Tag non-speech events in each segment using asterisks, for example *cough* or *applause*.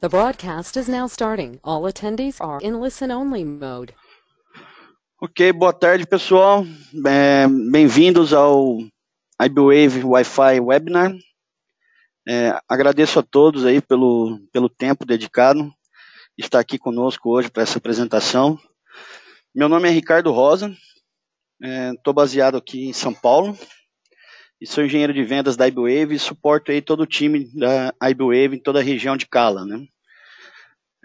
The broadcast is now starting. All attendees are in listen-only mode. Ok, boa tarde pessoal. É, Bem-vindos ao IBWave Wi-Fi Webinar. É, agradeço a todos aí pelo, pelo tempo dedicado, estar aqui conosco hoje para essa apresentação. Meu nome é Ricardo Rosa, estou é, baseado aqui em São Paulo, e sou engenheiro de vendas da IBWave e suporto aí todo o time da IBWave em toda a região de Cala, né?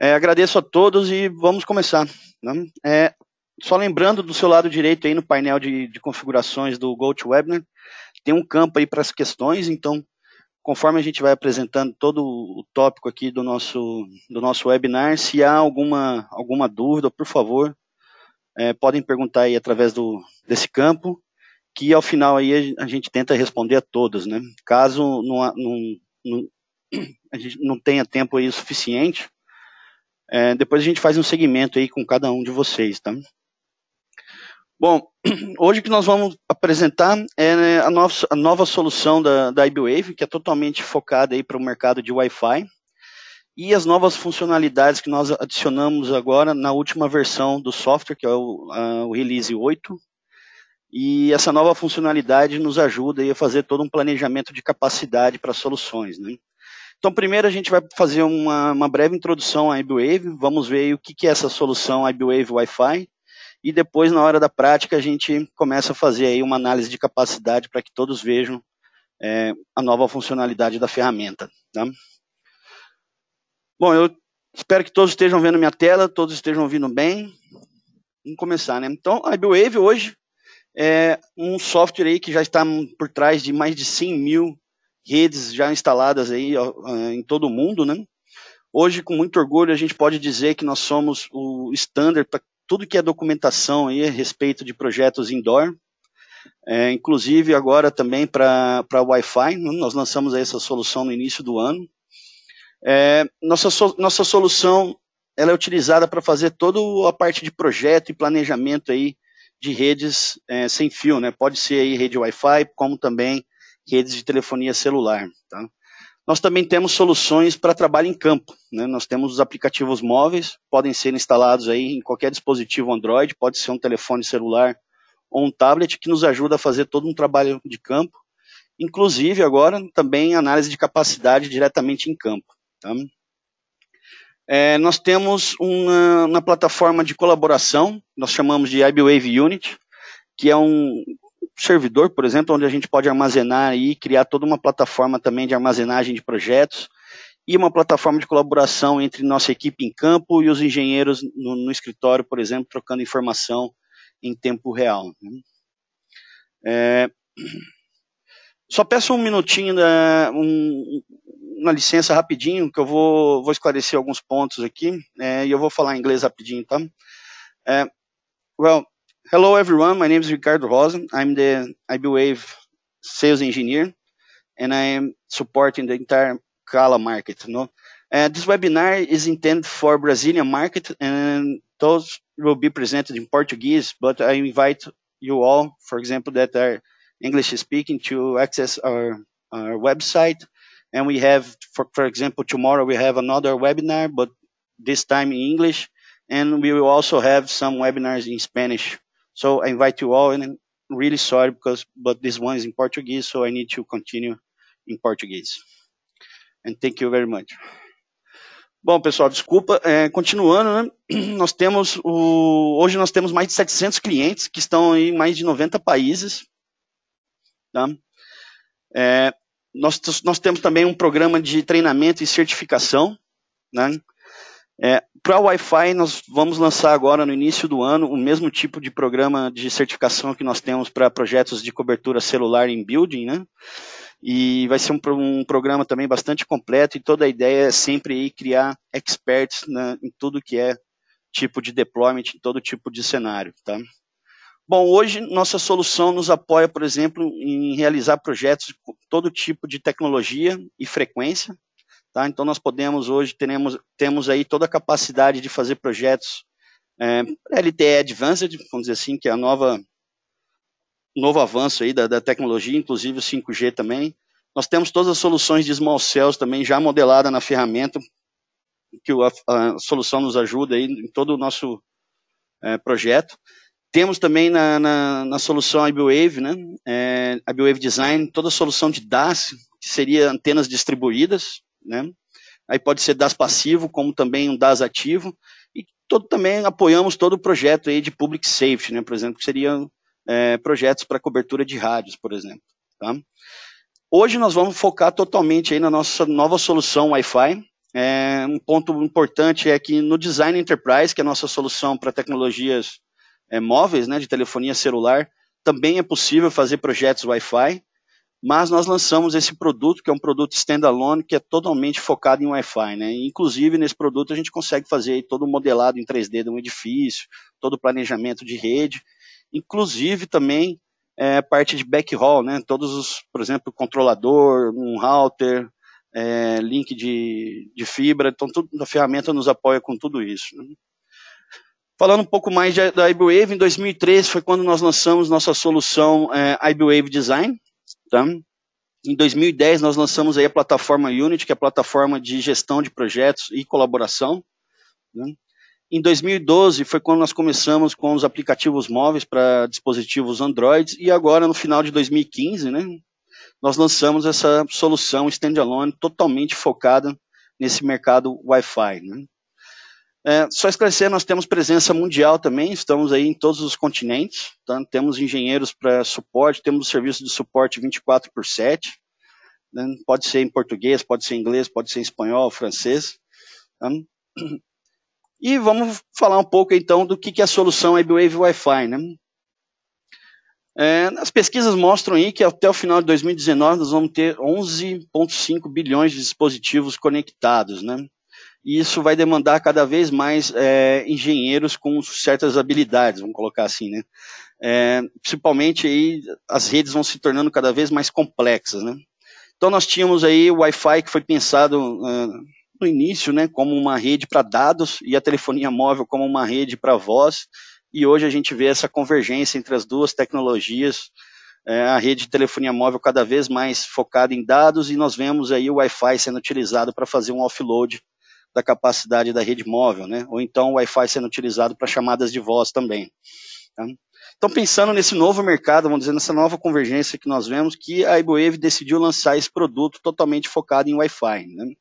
É, agradeço a todos e vamos começar. Né? É, só lembrando do seu lado direito aí no painel de, de configurações do GoToWebinar, tem um campo aí para as questões, então conforme a gente vai apresentando todo o tópico aqui do nosso, do nosso webinar, se há alguma, alguma dúvida, por favor, é, podem perguntar aí através do, desse campo que ao final aí a gente tenta responder a todas, né? Caso não, não, não a gente não tenha tempo aí suficiente, é, depois a gente faz um segmento aí com cada um de vocês, tá? Bom, *clears throat* hoje o que nós vamos apresentar é né, a, a nova solução da, da IBWave, que é totalmente focada aí para o mercado de Wi-Fi, e as novas funcionalidades que nós adicionamos agora na última versão do software, que é o, a, o Release 8, e essa nova funcionalidade nos ajuda a fazer todo um planejamento de capacidade para soluções. Né? Então, primeiro a gente vai fazer uma, uma breve introdução à IBWave, vamos ver o que, que é essa solução IBWave Wi-Fi, e depois, na hora da prática, a gente começa a fazer aí uma análise de capacidade para que todos vejam é, a nova funcionalidade da ferramenta. Tá? Bom, eu espero que todos estejam vendo minha tela, todos estejam ouvindo bem. Vamos começar, né? Então, a IBWave hoje é um software aí que já está por trás de mais de 100 mil redes já instaladas aí é, em todo o mundo, né? Hoje, com muito orgulho, a gente pode dizer que nós somos o standard para tudo que é documentação aí a respeito de projetos indoor, é, inclusive agora também para Wi-Fi, né? nós lançamos essa solução no início do ano. É, nossa, so, nossa solução ela é utilizada para fazer toda a parte de projeto e planejamento aí de redes é, sem fio, né? Pode ser aí rede Wi-Fi, como também redes de telefonia celular, tá? Nós também temos soluções para trabalho em campo, né? Nós temos os aplicativos móveis, podem ser instalados aí em qualquer dispositivo Android, pode ser um telefone celular ou um tablet que nos ajuda a fazer todo um trabalho de campo, inclusive agora também análise de capacidade diretamente em campo. Tá? É, nós temos uma, uma, plataforma de colaboração, nós chamamos de IBWave Unit, que é um servidor, por exemplo, onde a gente pode armazenar e criar toda uma plataforma também de armazenagem de projetos e uma plataforma de colaboração entre nossa equipe em campo e os engenheiros no, no escritório, por exemplo, trocando informação em tempo real. Né? É, só peço um minutinho, um, uma licença rapidinho, que eu vou, vou esclarecer alguns pontos aqui, é, e eu vou falar em inglês rapidinho, tá? É, well, hello everyone, my name is Ricardo Rosa, I'm the IBWave sales engineer, and I am supporting the entire Kala market, no? Uh, this webinar is intended for Brazilian market, and those will be presented in Portuguese, but I invite you all, for example, that are English speaking to access our, our website And we have, for, for example, tomorrow we have another webinar, but this time in English. And we will also have some webinars in Spanish. So I invite you all, and I'm really sorry because, but this one is in Portuguese, so I need to continue in Portuguese. And thank you very much. Bom, pessoal, desculpa. É, continuando, né? *clears throat* nós temos o... hoje nós temos mais de 700 clientes que estão em mais de 90 países. Tá? É, nós, nós temos também um programa de treinamento e certificação, né? É, para Wi-Fi, nós vamos lançar agora no início do ano o mesmo tipo de programa de certificação que nós temos para projetos de cobertura celular em building, né? E vai ser um, um, programa também bastante completo e toda a ideia é sempre criar experts né, em tudo que é tipo de deployment, em todo tipo de cenário, tá? Bom, hoje nossa solução nos apoia, por exemplo, em realizar projetos com todo tipo de tecnologia e frequência. Tá? Então nós podemos hoje teremos, temos aí toda a capacidade de fazer projetos é, LTE Advanced, vamos dizer assim, que é a nova novo avanço aí da, da tecnologia, inclusive o 5G também. Nós temos todas as soluções de small cells também já modelada na ferramenta que a, a solução nos ajuda aí em todo o nosso é, projeto. Temos também na, na, na solução IBWave, né? É, IBWave Design, toda a solução de DAS, que seria antenas distribuídas, né? Aí pode ser DAS passivo, como também um DAS ativo. E todo, também apoiamos todo o projeto aí de Public Safety, né? Por exemplo, que seriam é, projetos para cobertura de rádios, por exemplo. Tá? Hoje nós vamos focar totalmente aí na nossa nova solução Wi-Fi, é, um ponto importante é que no Design Enterprise, que é a nossa solução para tecnologias é, móveis, né, de telefonia celular, também é possível fazer projetos Wi-Fi, mas nós lançamos esse produto, que é um produto standalone, que é totalmente focado em Wi-Fi. Né? Inclusive, nesse produto, a gente consegue fazer todo o modelado em 3D de um edifício, todo o planejamento de rede, inclusive também é, parte de backhaul, né? todos os, por exemplo, controlador, um router, é, link de, de fibra, então tudo, a ferramenta nos apoia com tudo isso. Né? Falando um pouco mais da IBWave, em 2013 foi quando nós lançamos nossa solução é, IBWave Design. Tá? Em 2010 nós lançamos aí a plataforma Unity, que é a plataforma de gestão de projetos e colaboração. Né? Em 2012 foi quando nós começamos com os aplicativos móveis para dispositivos Android e agora no final de 2015, né, nós lançamos essa solução standalone totalmente focada nesse mercado Wi-Fi. Né? É, só esclarecer, nós temos presença mundial também, estamos aí em todos os continentes, tá? temos engenheiros para suporte, temos serviço de suporte 24 por 7, né? pode ser em português, pode ser em inglês, pode ser em espanhol, francês. Tá? E vamos falar um pouco então do que, que é a solução Wave Wi-Fi. Né? É, as pesquisas mostram aí que até o final de 2019 nós vamos ter 11,5 bilhões de dispositivos conectados, né? e isso vai demandar cada vez mais é, engenheiros com certas habilidades, vamos colocar assim, né? É, principalmente aí as redes vão se tornando cada vez mais complexas, né? Então nós tínhamos aí o Wi-Fi que foi pensado uh, no início, né, como uma rede para dados e a telefonia móvel como uma rede para voz, e hoje a gente vê essa convergência entre as duas tecnologias, é, a rede de telefonia móvel cada vez mais focada em dados e nós vemos aí o Wi-Fi sendo utilizado para fazer um offload da capacidade da rede móvel, né? ou então o Wi-Fi sendo utilizado para chamadas de voz também. Tá? Então, pensando nesse novo mercado, vamos dizer, nessa nova convergência que nós vemos, que a Iboeve decidiu lançar esse produto totalmente focado em Wi-Fi. Né?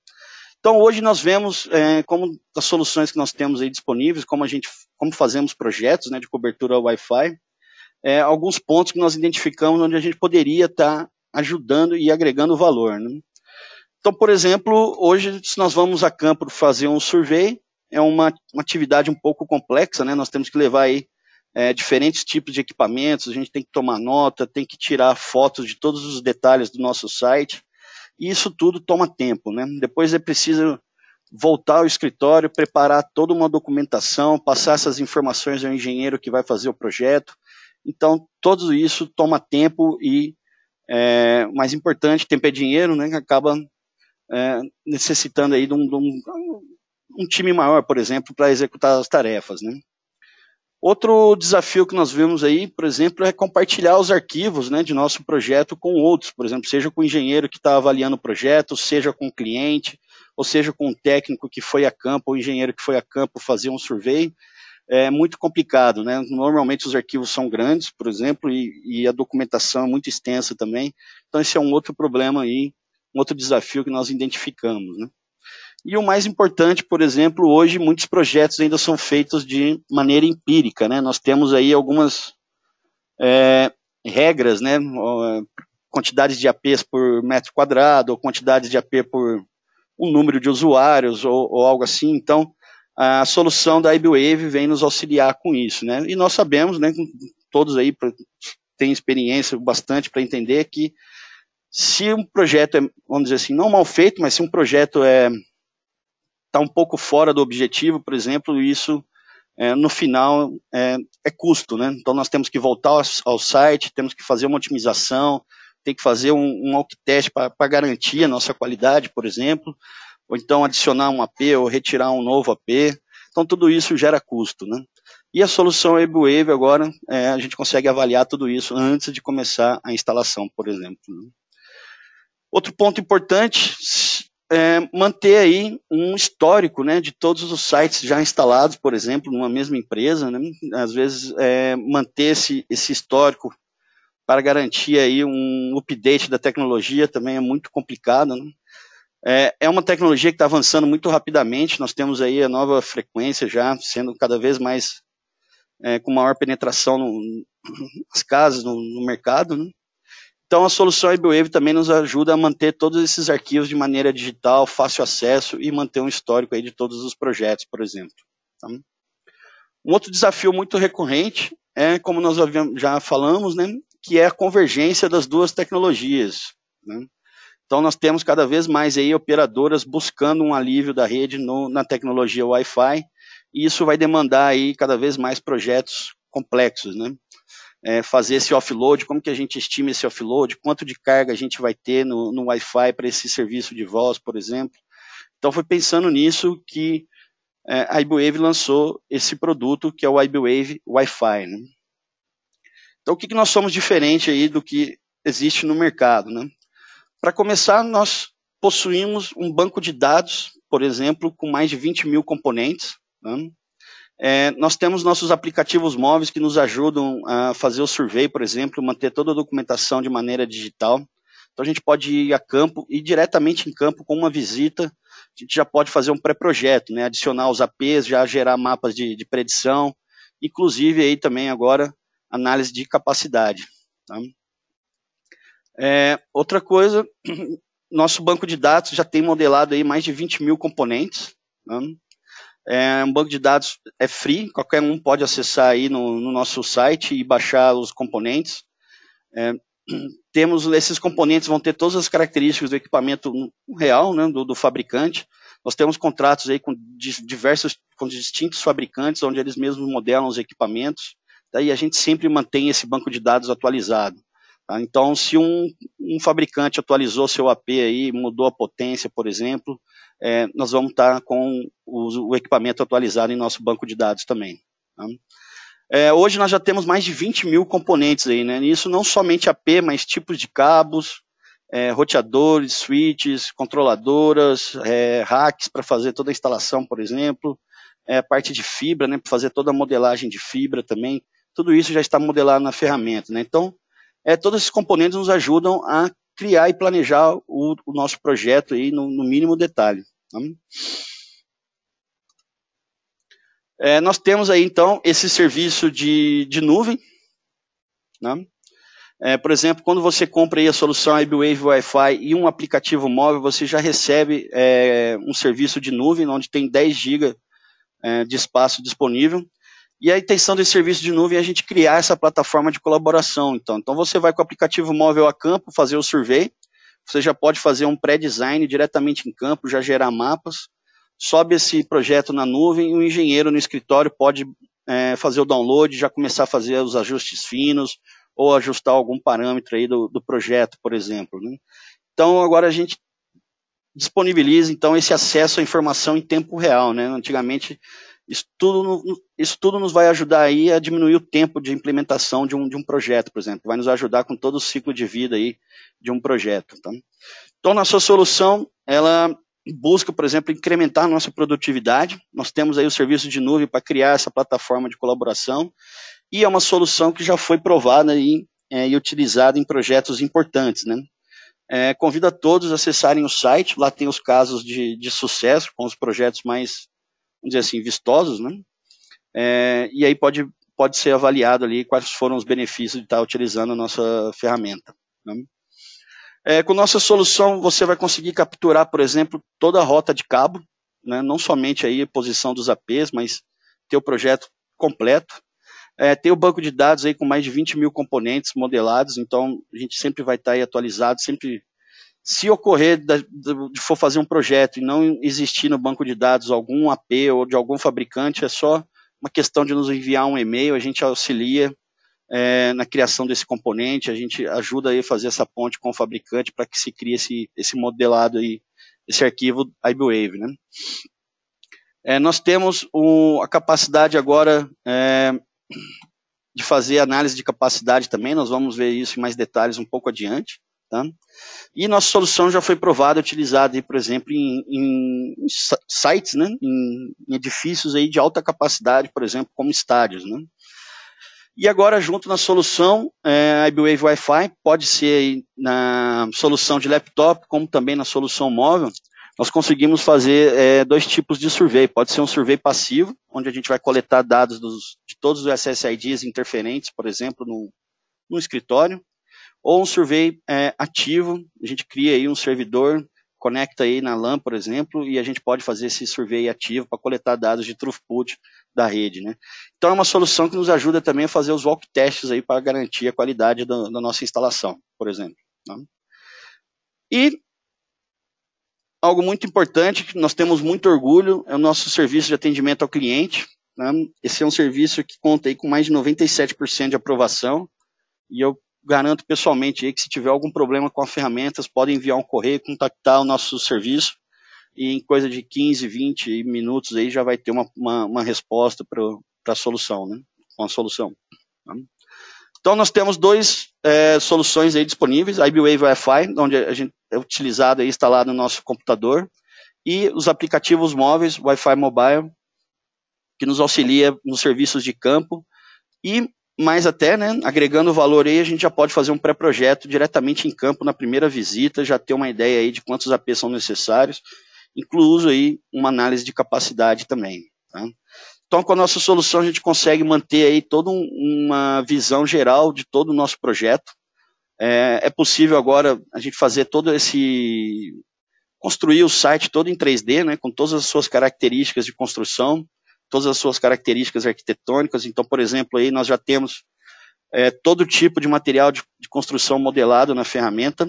Então, hoje nós vemos é, como as soluções que nós temos aí disponíveis, como a gente, como fazemos projetos né, de cobertura Wi-Fi, é, alguns pontos que nós identificamos onde a gente poderia estar tá ajudando e agregando valor. Né? Então, por exemplo, hoje, se nós vamos a campo fazer um survey, é uma, uma atividade um pouco complexa, né? Nós temos que levar aí é, diferentes tipos de equipamentos, a gente tem que tomar nota, tem que tirar fotos de todos os detalhes do nosso site, e isso tudo toma tempo, né? Depois é preciso voltar ao escritório, preparar toda uma documentação, passar essas informações ao engenheiro que vai fazer o projeto. Então, tudo isso toma tempo e, é, mais importante, tempo é dinheiro, né? Acaba é, necessitando aí de um, de um, um time maior, por exemplo, para executar as tarefas, né? Outro desafio que nós vemos aí, por exemplo, é compartilhar os arquivos né, de nosso projeto com outros, por exemplo, seja com o engenheiro que está avaliando o projeto, seja com o cliente, ou seja com o técnico que foi a campo, ou o engenheiro que foi a campo fazer um survey. É muito complicado, né? Normalmente os arquivos são grandes, por exemplo, e, e a documentação é muito extensa também. Então, esse é um outro problema aí um outro desafio que nós identificamos. Né? E o mais importante, por exemplo, hoje muitos projetos ainda são feitos de maneira empírica. Né? Nós temos aí algumas é, regras, né? quantidades de APs por metro quadrado, ou quantidades de AP por um número de usuários, ou, ou algo assim. Então, a solução da IBWave vem nos auxiliar com isso, né? E nós sabemos, né, todos aí têm experiência bastante para entender que se um projeto é, vamos dizer assim, não mal feito, mas se um projeto é está um pouco fora do objetivo, por exemplo, isso é, no final é, é, custo, né? Então nós temos que voltar ao, ao, site, temos que fazer uma otimização, tem que fazer um, um test para garantir a nossa qualidade, por exemplo, ou então adicionar um AP ou retirar um novo AP. Então tudo isso gera custo, né? E a solução EbuWave agora, é, a gente consegue avaliar tudo isso antes de começar a instalação, por exemplo. Né? Outro ponto importante é manter aí um histórico né, de todos os sites já instalados, por exemplo, numa mesma empresa. Né? Às vezes, é, manter esse, esse histórico para garantir aí um update da tecnologia também é muito complicado. Né? É, é uma tecnologia que está avançando muito rapidamente. Nós temos aí a nova frequência já sendo cada vez mais é, com maior penetração no, nas casas, no, no mercado. Né? Então a solução iBWave também nos ajuda a manter todos esses arquivos de maneira digital, fácil acesso e manter um histórico aí de todos os projetos, por exemplo. Tá? Um outro desafio muito recorrente é, como nós já falamos, né, que é a convergência das duas tecnologias. Né? Então nós temos cada vez mais aí operadoras buscando um alívio da rede no, na tecnologia Wi-Fi e isso vai demandar aí cada vez mais projetos complexos, né? é, fazer esse offload, como que a gente estima esse offload, quanto de carga a gente vai ter no, no Wi-Fi para esse serviço de voz, por exemplo. Então foi pensando nisso que é, a IBWave lançou esse produto que é o IBWave Wi-Fi. Né? Então o que, que nós somos diferente aí do que existe no mercado? Né? Para começar, nós possuímos um banco de dados, por exemplo, com mais de 20 mil componentes, né? É, nós temos nossos aplicativos móveis que nos ajudam a fazer o survey, por exemplo, manter toda a documentação de maneira digital. Então a gente pode ir a campo e diretamente em campo com uma visita, a gente já pode fazer um pré-projeto, né? adicionar os APs, já gerar mapas de, de, predição, inclusive aí também agora análise de capacidade. Tá? É, outra coisa, *clears throat* nosso banco de dados já tem modelado aí mais de 20 mil componentes. Né? É um banco de dados é free, qualquer um pode acessar aí no, no nosso site e baixar os componentes. É, *clears throat* temos esses componentes vão ter todas as características do equipamento real, né, do, do fabricante. Nós temos contratos aí com diversos, com distintos fabricantes, onde eles mesmos modelam os equipamentos. daí E a gente sempre mantém esse banco de dados atualizado. Tá? Então, se um, um, fabricante atualizou seu AP aí, mudou a potência, por exemplo, é, nós vamos estar tá com o, o equipamento atualizado em nosso banco de dados também. Tá? É, hoje nós já temos mais de 20 mil componentes aí, né? Isso não somente AP, mas tipos de cabos, é, roteadores, switches, controladoras, é, racks para fazer toda a instalação, por exemplo, é, parte de fibra, né? Para fazer toda a modelagem de fibra também. Tudo isso já está modelado na ferramenta, né? Então, é, todos esses componentes nos ajudam a criar e planejar o, o nosso projeto aí no, no mínimo detalhe. Tá? É, nós temos aí, então, esse serviço de, de nuvem. Né? É, por exemplo, quando você compra aí a solução iBwave Wi-Fi e um aplicativo móvel, você já recebe é, um serviço de nuvem, onde tem 10 GB é, de espaço disponível. E a intenção desse serviço de nuvem é a gente criar essa plataforma de colaboração. Então, então você vai com o aplicativo móvel a campo fazer o survey, você já pode fazer um pré-design diretamente em campo, já gerar mapas sobe esse projeto na nuvem e o engenheiro no escritório pode é, fazer o download, já começar a fazer os ajustes finos ou ajustar algum parâmetro aí do, do projeto, por exemplo. Né? Então agora a gente disponibiliza então esse acesso à informação em tempo real, né? Antigamente isso tudo, isso tudo nos vai ajudar aí a diminuir o tempo de implementação de um, de um projeto, por exemplo. Vai nos ajudar com todo o ciclo de vida aí de um projeto. Tá? Então, na sua solução, ela busca, por exemplo, incrementar a nossa produtividade. Nós temos aí o serviço de nuvem para criar essa plataforma de colaboração e é uma solução que já foi provada e, é, e utilizada em projetos importantes. Né? É, convido a todos a acessarem o site, lá tem os casos de, de sucesso com os projetos mais, vamos dizer assim, vistosos, né? É, e aí pode, pode ser avaliado ali quais foram os benefícios de estar utilizando a nossa ferramenta. Né? É, com nossa solução, você vai conseguir capturar, por exemplo, toda a rota de cabo, né? não somente aí a posição dos APs, mas ter o projeto completo. É, tem o banco de dados aí com mais de 20 mil componentes modelados, então a gente sempre vai estar aí atualizado, sempre se ocorrer de for fazer um projeto e não existir no banco de dados algum AP ou de algum fabricante, é só uma questão de nos enviar um e-mail, a gente auxilia é, na criação desse componente, a gente ajuda aí a fazer essa ponte com o fabricante para que se crie esse, esse modelado aí, esse arquivo IBWave, né? É, nós temos o, a capacidade agora é, de fazer análise de capacidade também, nós vamos ver isso em mais detalhes um pouco adiante. Tá? E nossa solução já foi provada, utilizada, por exemplo, em, em sites, né? em, em edifícios aí de alta capacidade, por exemplo, como estádios. Né? E agora, junto na solução, é, a iBwave Wi-Fi pode ser na solução de laptop, como também na solução móvel. Nós conseguimos fazer é, dois tipos de survey. Pode ser um survey passivo, onde a gente vai coletar dados dos, de todos os SSIDs interferentes, por exemplo, no, no escritório, ou um survey é, ativo. A gente cria aí um servidor, conecta aí na LAN, por exemplo, e a gente pode fazer esse survey ativo para coletar dados de throughput da rede, né? Então é uma solução que nos ajuda também a fazer os walk tests aí para garantir a qualidade da, da nossa instalação, por exemplo. Né? E algo muito importante que nós temos muito orgulho é o nosso serviço de atendimento ao cliente. Né? Esse é um serviço que conta aí com mais de 97% de aprovação e eu garanto pessoalmente aí que se tiver algum problema com as ferramentas podem enviar um correio, contactar o nosso serviço e em coisa de 15, 20 minutos aí já vai ter uma, uma, uma resposta para a solução, né? uma solução. Tá? Então nós temos duas é, soluções aí disponíveis, a IBWave Wi-Fi, onde a gente é utilizado e instalado no nosso computador, e os aplicativos móveis, Wi-Fi Mobile, que nos auxilia nos serviços de campo, e mais até, né, agregando valor aí, a gente já pode fazer um pré-projeto diretamente em campo na primeira visita, já ter uma ideia aí de quantos APs são necessários, incluso aí uma análise de capacidade também. Tá? Então, com a nossa solução, a gente consegue manter aí toda uma visão geral de todo o nosso projeto. É, é possível agora a gente fazer todo esse construir o site todo em 3D, né, com todas as suas características de construção, todas as suas características arquitetônicas. Então, por exemplo, aí nós já temos é, todo tipo de material de, de, construção modelado na ferramenta.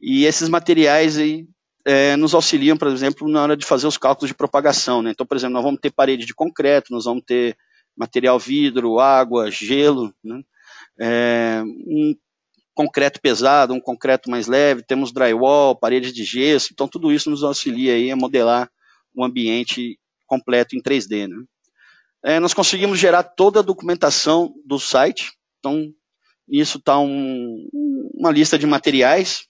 E esses materiais aí é, nos auxiliam, por exemplo, na hora de fazer os cálculos de propagação. Né? Então, por exemplo, nós vamos ter parede de concreto, nós vamos ter material vidro, água, gelo, né? é, um concreto pesado, um concreto mais leve, temos drywall, paredes de gesso, então tudo isso nos auxilia aí a modelar o um ambiente completo em 3D. Né? É, nós conseguimos gerar toda a documentação do site, então isso está um, uma lista de materiais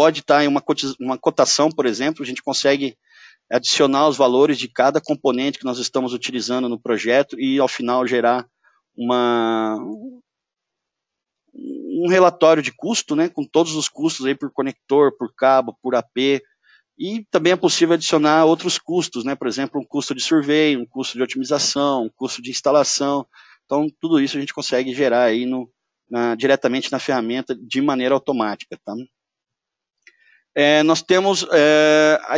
pode estar em uma, uma cotação, por exemplo, a gente consegue adicionar os valores de cada componente que nós estamos utilizando no projeto e, ao final, gerar uma, um relatório de custo, né, com todos os custos aí por conector, por cabo, por AP, e também é possível adicionar outros custos, né, por exemplo, um custo de survey, um custo de otimização, um custo de instalação. Então, tudo isso a gente consegue gerar aí no, na, diretamente na ferramenta de maneira automática. Tá? é, nós temos, é, a,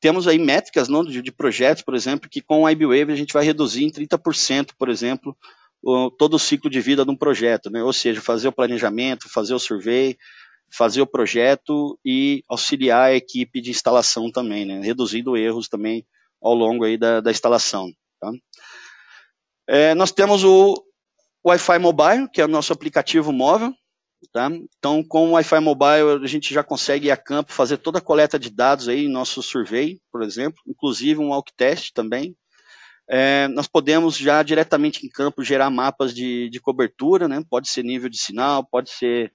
temos aí métricas não, de, de, projetos, por exemplo, que com a IBWave a gente vai reduzir em 30%, por exemplo, o, todo o ciclo de vida de um projeto, né? ou seja, fazer o planejamento, fazer o survey, fazer o projeto e auxiliar a equipe de instalação também, né? reduzindo erros também ao longo aí da, da instalação. Tá? É, nós temos o Wi-Fi Mobile, que é o nosso aplicativo móvel, Tá? Então, com o Wi-Fi Mobile, a gente já consegue ir a campo, fazer toda a coleta de dados aí, nosso survey, por exemplo, inclusive um walk test também. É, nós podemos já diretamente em campo gerar mapas de, de cobertura, né? pode ser nível de sinal, pode ser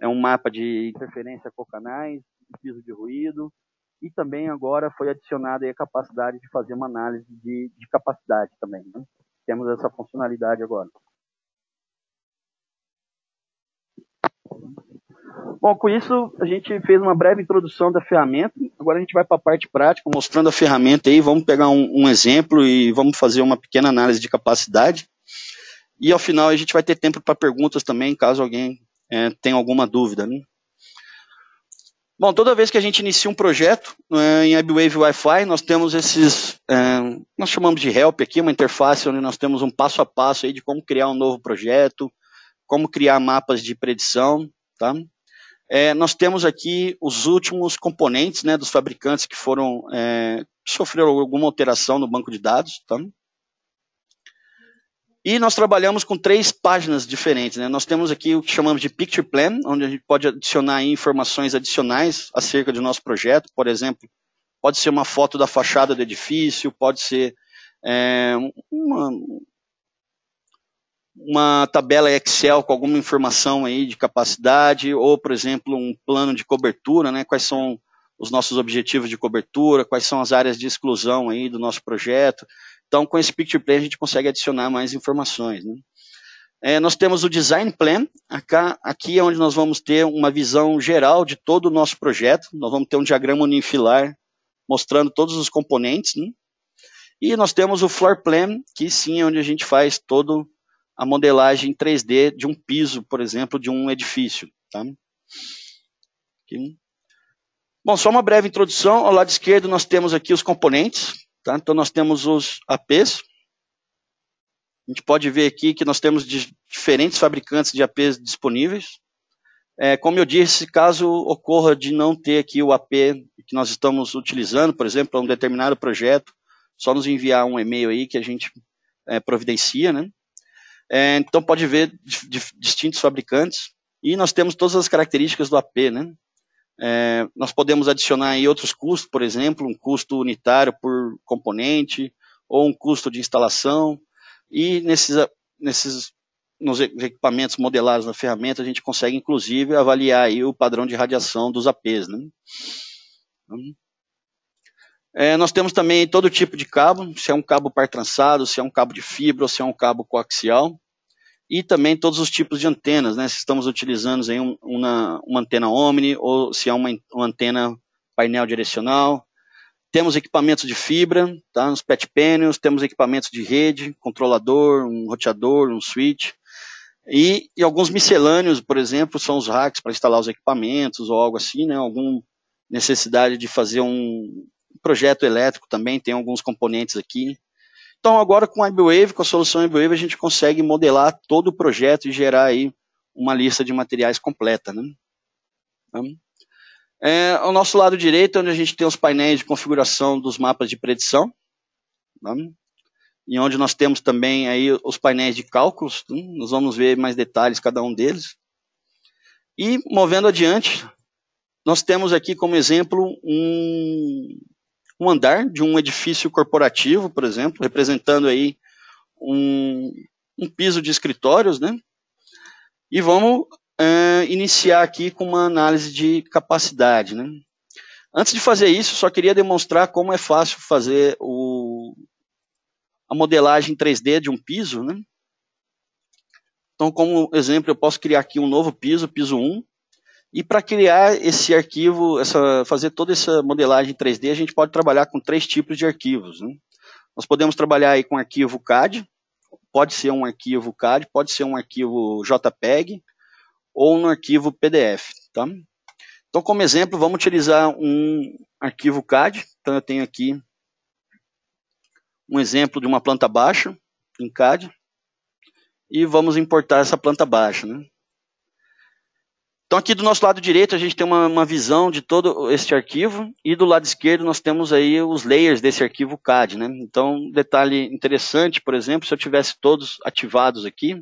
é um mapa de interferência com canais, de piso de ruído, e também agora foi adicionada a capacidade de fazer uma análise de, de capacidade também. Né? Temos essa funcionalidade agora. Bom, com isso a gente fez uma breve introdução da ferramenta. Agora a gente vai para a parte prática, mostrando a ferramenta aí. Vamos pegar um, um, exemplo e vamos fazer uma pequena análise de capacidade. E ao final a gente vai ter tempo para perguntas também, caso alguém é, tenha alguma dúvida. Né? Bom, toda vez que a gente inicia um projeto é, em Webwave Wi-Fi, nós temos esses, é, nós chamamos de help aqui, uma interface onde nós temos um passo a passo aí de como criar um novo projeto, como criar mapas de predição, tá? É, nós temos aqui os últimos componentes né, dos fabricantes que foram é, que sofreram alguma alteração no banco de dados. Tá? E nós trabalhamos com três páginas diferentes. Né? Nós temos aqui o que chamamos de Picture Plan, onde a gente pode adicionar informações adicionais acerca do nosso projeto. Por exemplo, pode ser uma foto da fachada do edifício, pode ser é, uma, uma tabela Excel com alguma informação aí de capacidade, ou, por exemplo, um plano de cobertura, né? Quais são os nossos objetivos de cobertura, quais são as áreas de exclusão aí do nosso projeto. Então, com esse Picture Plan, a gente consegue adicionar mais informações. Né? É, nós temos o Design Plan, aqui é onde nós vamos ter uma visão geral de todo o nosso projeto. Nós vamos ter um diagrama unifilar mostrando todos os componentes. Né? E nós temos o Floor Plan, que sim é onde a gente faz todo a modelagem 3D de um piso, por exemplo, de um edifício. Tá? Aqui. Bom, só uma breve introdução. Ao lado esquerdo nós temos aqui os componentes. Tá? Então nós temos os APs. A gente pode ver aqui que nós temos diferentes fabricantes de APs disponíveis. É, como eu disse, caso ocorra de não ter aqui o AP que nós estamos utilizando, por exemplo, para um determinado projeto, só nos enviar um e-mail aí que a gente é, providencia, né? É, então pode ver distintos fabricantes e nós temos todas as características do AP, né? É, nós podemos adicionar aí outros custos, por exemplo, um custo unitário por componente ou um custo de instalação e nesses, nesses nos equipamentos modelados na ferramenta a gente consegue inclusive avaliar aí o padrão de radiação dos APs, né? Então, é, nós temos também todo tipo de cabo, se é um cabo par trançado, se é um cabo de fibra, ou se é um cabo coaxial. E também todos os tipos de antenas, né? Se estamos utilizando uma, uma, antena Omni ou se é uma, uma antena painel direcional. Temos equipamentos de fibra, tá? Nos pet panels, temos equipamentos de rede, controlador, um roteador, um switch. E, e alguns miscelâneos, por exemplo, são os racks para instalar os equipamentos ou algo assim, né? Alguma necessidade de fazer um, projeto elétrico também, tem alguns componentes aqui. Então agora com a IBWave, com a solução IBWave, a gente consegue modelar todo o projeto e gerar aí uma lista de materiais completa. Né? Então, é, ao nosso lado direito, é onde a gente tem os painéis de configuração dos mapas de predição, né? e onde nós temos também aí os painéis de cálculos, né? nós vamos ver mais detalhes cada um deles. E movendo adiante, nós temos aqui como exemplo um, um andar de um edifício corporativo, por exemplo, representando aí um, um piso de escritórios, né? E vamos uh, iniciar aqui com uma análise de capacidade, né? Antes de fazer isso, só queria demonstrar como é fácil fazer o, a modelagem 3D de um piso, né? Então, como exemplo, eu posso criar aqui um novo piso, piso 1, e para criar esse arquivo, essa, fazer toda essa modelagem 3D, a gente pode trabalhar com três tipos de arquivos. Né? Nós podemos trabalhar aí com arquivo CAD, pode ser um arquivo CAD, pode ser um arquivo JPEG ou um arquivo PDF. Tá? Então, como exemplo, vamos utilizar um arquivo CAD. Então, eu tenho aqui um exemplo de uma planta baixa em CAD e vamos importar essa planta baixa. Né? Então, aqui do nosso lado direito, a gente tem uma, uma, visão de todo este arquivo, e do lado esquerdo nós temos aí os layers desse arquivo CAD. Né? Então, um detalhe interessante, por exemplo, se eu tivesse todos ativados aqui, a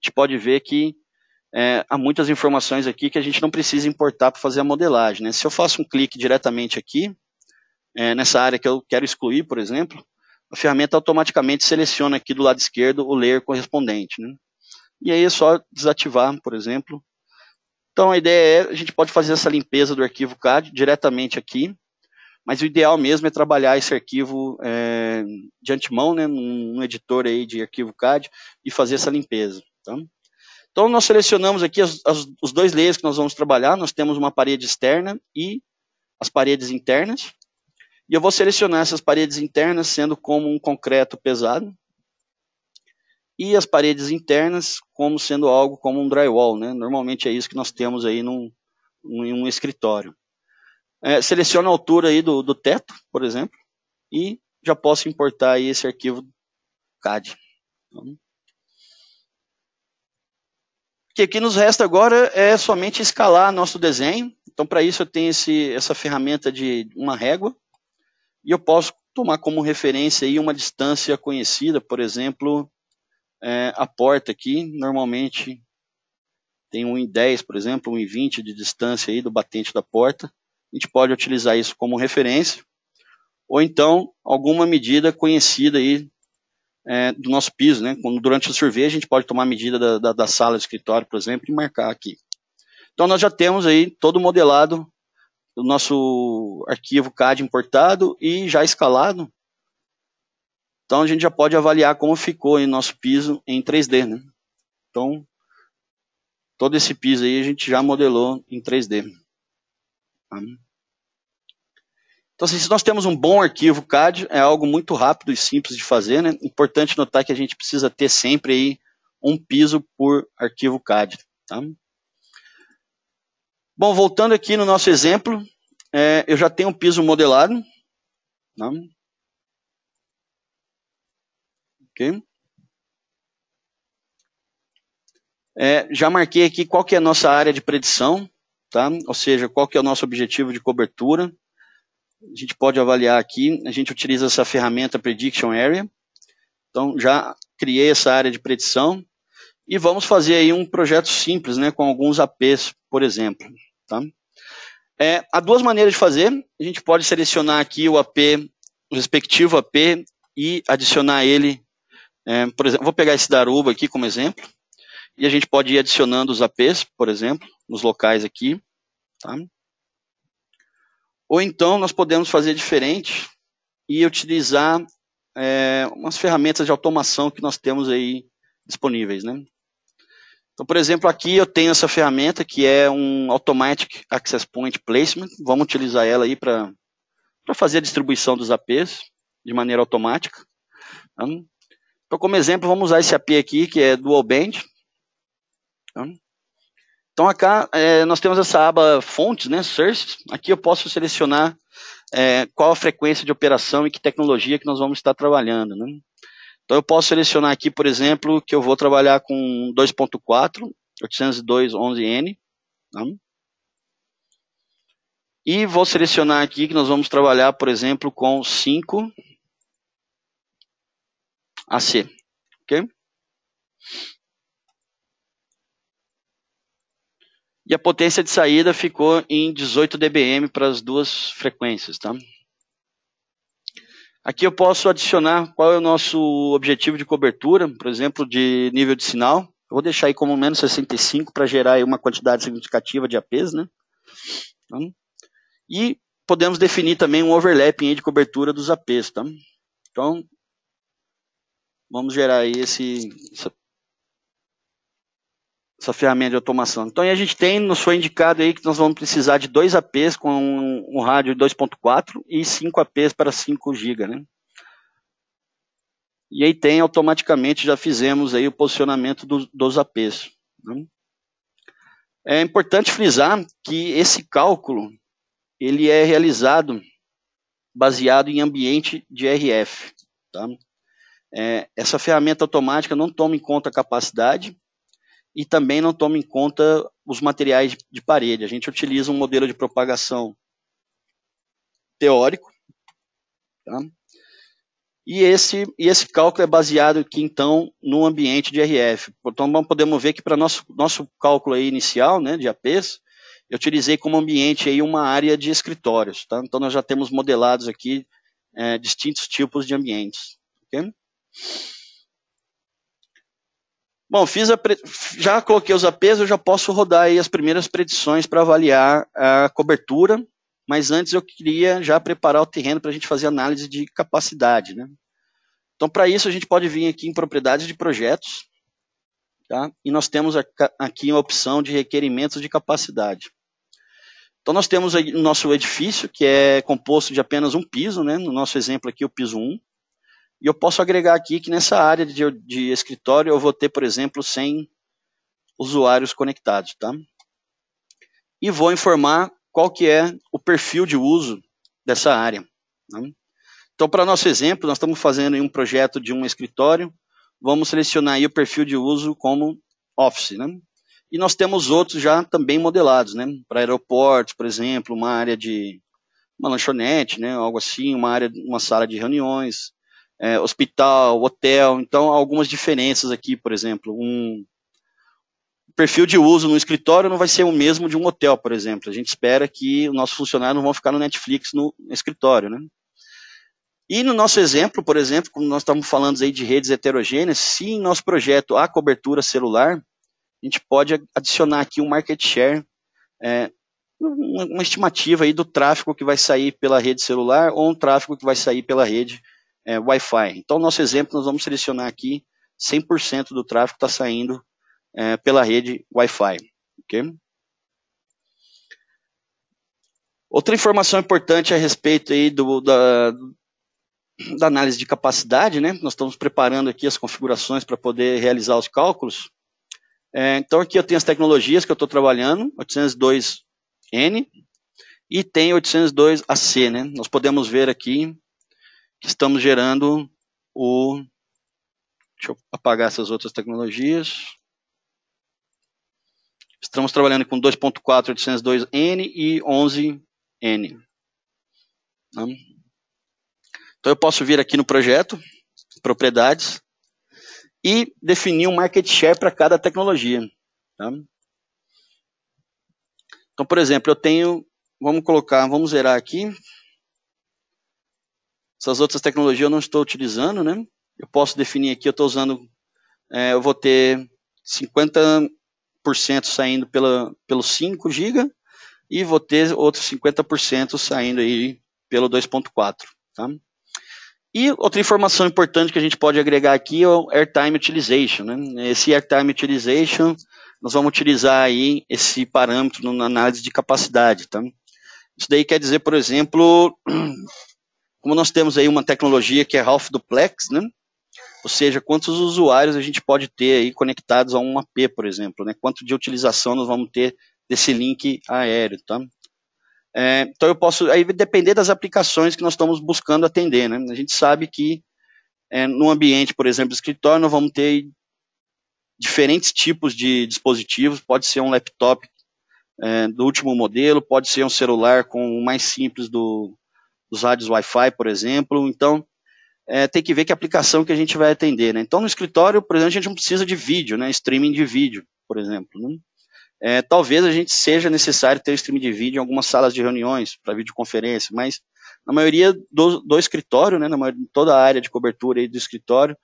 gente pode ver que é, há muitas informações aqui que a gente não precisa importar para fazer a modelagem. Né? Se eu faço um clique diretamente aqui, é, nessa área que eu quero excluir, por exemplo, a ferramenta automaticamente seleciona aqui do lado esquerdo o layer correspondente. Né? E aí é só desativar, por exemplo, então a ideia é, a gente pode fazer essa limpeza do arquivo CAD diretamente aqui, mas o ideal mesmo é trabalhar esse arquivo é, de antemão, né, num, editor aí de arquivo CAD e fazer essa limpeza. Tá? Então nós selecionamos aqui as, as, os dois layers que nós vamos trabalhar, nós temos uma parede externa e as paredes internas. E eu vou selecionar essas paredes internas sendo como um concreto pesado e as paredes internas como sendo algo como um drywall, né? Normalmente é isso que nós temos aí num, em um escritório. É, a altura aí do, do teto, por exemplo, e já posso importar aí esse arquivo CAD. Então, o que aqui nos resta agora é somente escalar nosso desenho. Então, para isso eu tenho esse, essa ferramenta de uma régua e eu posso tomar como referência aí uma distância conhecida, por exemplo, é, a porta aqui normalmente tem 1,10, por exemplo, 1,20 de distância aí do batente da porta. A gente pode utilizar isso como referência, ou então alguma medida conhecida aí é, do nosso piso, né? Durante o survey a gente pode tomar medida da, da, da sala do escritório, por exemplo, e marcar aqui. Então nós já temos aí todo modelado do nosso arquivo CAD importado e já escalado então a gente já pode avaliar como ficou o nosso piso em 3D, né? Então todo esse piso aí a gente já modelou em 3D. Tá? Então, assim, se nós temos um bom arquivo CAD, é algo muito rápido e simples de fazer, né? Importante notar que a gente precisa ter sempre aí um piso por arquivo CAD, tá? Bom, voltando aqui no nosso exemplo, é, eu já tenho um piso modelado, tá? Ok? É, já marquei aqui qual que é a nossa área de predição, tá? ou seja, qual que é o nosso objetivo de cobertura. A gente pode avaliar aqui, a gente utiliza essa ferramenta Prediction Area. Então, já criei essa área de predição e vamos fazer aí um projeto simples, né, com alguns APs, por exemplo. Tá? É, há duas maneiras de fazer. A gente pode selecionar aqui o AP, o respectivo AP e adicionar ele é, por exemplo, vou pegar esse Daruba aqui como exemplo, e a gente pode ir adicionando os APs, por exemplo, nos locais aqui. Tá? Ou então nós podemos fazer diferente e utilizar é, umas ferramentas de automação que nós temos aí disponíveis. Né? Então, por exemplo, aqui eu tenho essa ferramenta que é um Automatic Access Point Placement. Vamos utilizar ela aí para fazer a distribuição dos APs de maneira automática. Tá? Então, como exemplo, vamos usar esse API aqui, que é Dual Band. Então, então, acá é, nós temos essa aba fontes, né, sources. Aqui eu posso selecionar é, qual a frequência de operação e que tecnologia que nós vamos estar trabalhando. Né? Então, eu posso selecionar aqui, por exemplo, que eu vou trabalhar com 2.4, 802.11n. Tá? E vou selecionar aqui que nós vamos trabalhar, por exemplo, com 5, AC. Ok? E a potência de saída ficou em 18 dBm para as duas frequências, tá? Aqui eu posso adicionar qual é o nosso objetivo de cobertura, por exemplo, de nível de sinal. Eu vou deixar aí como menos 65 para gerar uma quantidade significativa de APs, né? Tá? e podemos definir também um overlapping de cobertura dos APs, tá? Então, vamos gerar aí esse, essa, essa ferramenta de automação. Então, a gente tem, nos foi indicado aí que nós vamos precisar de dois APs com um, um rádio 2.4 e 5 APs para 5 GB, né? E aí tem, automaticamente, já fizemos aí o posicionamento dos APs. Né? É importante frisar que esse cálculo, ele é realizado baseado em ambiente de RF. Tá? é, essa ferramenta automática não toma em conta a capacidade e também não toma em conta os materiais de parede. A gente utiliza um modelo de propagação teórico, tá? E esse, e esse cálculo é baseado aqui, então, no ambiente de RF. Então, podemos ver que para nosso, nosso cálculo aí inicial, né, de APs, eu utilizei como ambiente aí uma área de escritórios, tá? Então, nós já temos modelados aqui é, distintos tipos de ambientes, ok? Bom, fiz pre... já coloquei os APs, eu já posso rodar aí as primeiras predições para avaliar a cobertura, mas antes eu queria já preparar o terreno para a gente fazer análise de capacidade. Né? Então, para isso, a gente pode vir aqui em propriedades de projetos, tá? e nós temos aqui a opção de requerimentos de capacidade. Então, nós temos o nosso edifício, que é composto de apenas um piso, né? no nosso exemplo aqui, o piso 1. E eu posso agregar aqui que nessa área de, de escritório eu vou ter, por exemplo, 100 usuários conectados, tá? E vou informar qual que é o perfil de uso dessa área. Né? Então, para nosso exemplo, nós estamos fazendo um projeto de um escritório, vamos selecionar aí o perfil de uso como Office, né? E nós temos outros já também modelados, né? Para aeroportos, por exemplo, uma área de uma lanchonete, né? Algo assim, uma área, uma sala de reuniões, é, hospital, hotel, então algumas diferenças aqui, por exemplo, um perfil de uso no escritório não vai ser o mesmo de um hotel, por exemplo. A gente espera que os nossos funcionários não vão ficar no Netflix no escritório, né? E no nosso exemplo, por exemplo, como nós estamos falando aí de redes heterogêneas, se em nosso projeto há cobertura celular, a gente pode adicionar aqui um market share, é, uma estimativa aí do tráfego que vai sair pela rede celular ou um tráfego que vai sair pela rede é, Wi-Fi. Então, nosso exemplo, nós vamos selecionar aqui 100% do tráfego está saindo é, pela rede Wi-Fi. Okay? Outra informação importante a respeito aí do, da, da análise de capacidade, né? Nós estamos preparando aqui as configurações para poder realizar os cálculos. É, então aqui eu tenho as tecnologias que eu estou trabalhando, 802N e tem 802AC, né? Nós podemos ver aqui estamos gerando o. Deixa eu apagar essas outras tecnologias. Estamos trabalhando com 2.4802N e 11N. Tá? Então eu posso vir aqui no projeto, propriedades, e definir um market share para cada tecnologia. Tá? Então, por exemplo, eu tenho, vamos colocar, vamos zerar aqui, essas outras tecnologias eu não estou utilizando, né? Eu posso definir aqui, eu estou usando, é, eu vou ter 50% saindo pela, pelo 5 GB e vou ter outros 50% saindo aí pelo 2.4, tá? E outra informação importante que a gente pode agregar aqui é o Airtime Utilization. Né? Esse Airtime Utilization, nós vamos utilizar aí esse parâmetro na análise de capacidade. Tá? Isso daí quer dizer, por exemplo, *clears throat* Como nós temos aí uma tecnologia que é half duplex, né? Ou seja, quantos usuários a gente pode ter aí conectados a um AP, por exemplo, né? Quanto de utilização nós vamos ter desse link aéreo, tá? É, então eu posso, aí depender das aplicações que nós estamos buscando atender, né? A gente sabe que é, no ambiente, por exemplo, escritório, nós vamos ter diferentes tipos de dispositivos, pode ser um laptop é, do último modelo, pode ser um celular com o mais simples do, os rádios Wi-Fi, por exemplo. Então, é, tem que ver que aplicação que a gente vai atender. Né? Então, no escritório, por exemplo, a gente não precisa de vídeo, né? streaming de vídeo, por exemplo. Né? É, talvez a gente seja necessário ter streaming de vídeo em algumas salas de reuniões, para videoconferência, mas na maioria do, do escritório, né, na maioria, toda a área de cobertura aí do escritório,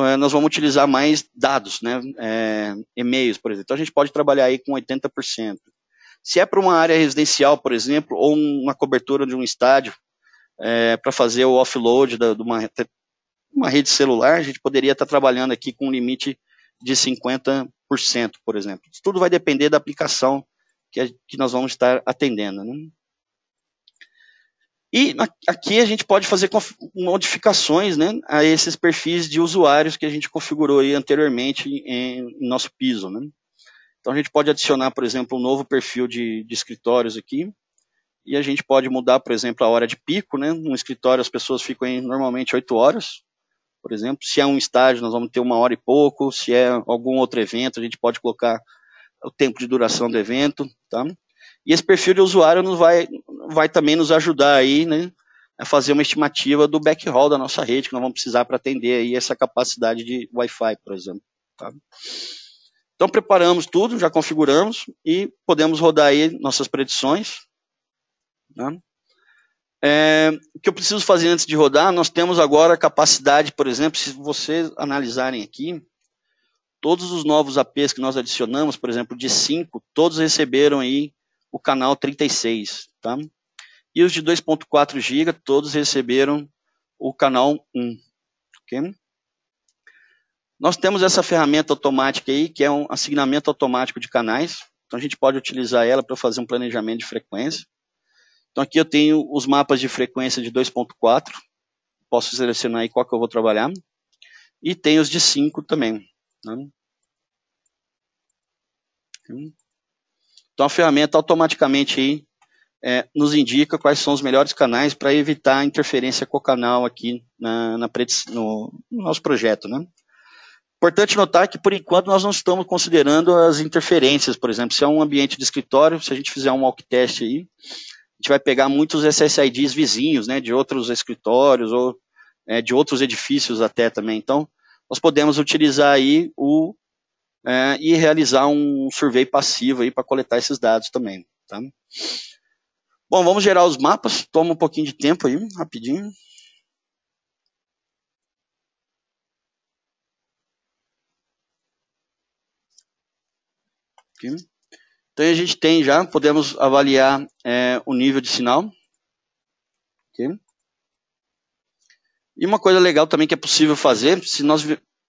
é, nós vamos utilizar mais dados, né, é, e-mails, por exemplo. Então, a gente pode trabalhar aí com 80%. Se é para uma área residencial, por exemplo, ou uma cobertura de um estádio, é, para fazer o offload da, de uma, uma rede celular, a gente poderia estar tá trabalhando aqui com um limite de 50%, por exemplo. Isso tudo vai depender da aplicação que, a, que nós vamos estar atendendo. Né? E aqui a gente pode fazer modificações né, a esses perfis de usuários que a gente configurou anteriormente em, em, nosso piso. Né? Então a gente pode adicionar, por exemplo, um novo perfil de, de escritórios aqui e a gente pode mudar, por exemplo, a hora de pico, né? No escritório as pessoas ficam aí normalmente oito horas, por exemplo. Se é um estágio, nós vamos ter uma hora e pouco. Se é algum outro evento, a gente pode colocar o tempo de duração do evento, tá? E esse perfil de usuário nos vai, vai também nos ajudar aí, né? A fazer uma estimativa do backhaul da nossa rede que nós vamos precisar para atender aí essa capacidade de Wi-Fi, por exemplo. Tá? Então preparamos tudo, já configuramos e podemos rodar aí nossas predições né? É, o que eu preciso fazer antes de rodar? Nós temos agora a capacidade, por exemplo, se vocês analisarem aqui, todos os novos APs que nós adicionamos, por exemplo, de 5, todos receberam aí o canal 36, tá? E os de 2.4 GB, todos receberam o canal 1, Nós temos essa ferramenta automática aí, que é um assinamento automático de canais. Então, a gente pode utilizar ela para fazer um planejamento de frequência. Então aqui eu tenho os mapas de frequência de 2.4, posso selecionar aí qual que eu vou trabalhar, e tem os de 5 também. Né? Então a ferramenta automaticamente aí, é, nos indica quais são os melhores canais para evitar interferência canal aqui na, na, no, no, nosso projeto. Né? Importante notar que, por enquanto, nós não estamos considerando as interferências, por exemplo, se é um ambiente de escritório, se a gente fizer um walk test aí, a gente vai pegar muitos SSIDs vizinhos, né, de outros escritórios ou é, de outros edifícios até também. Então, nós podemos utilizar aí o é, e realizar um survey passivo aí para coletar esses dados também. Tá? Bom, vamos gerar os mapas. Toma um pouquinho de tempo aí, rapidinho. Aqui. Então a gente tem já, podemos avaliar é, o nível de sinal. Okay. E uma coisa legal também que é possível fazer, se nós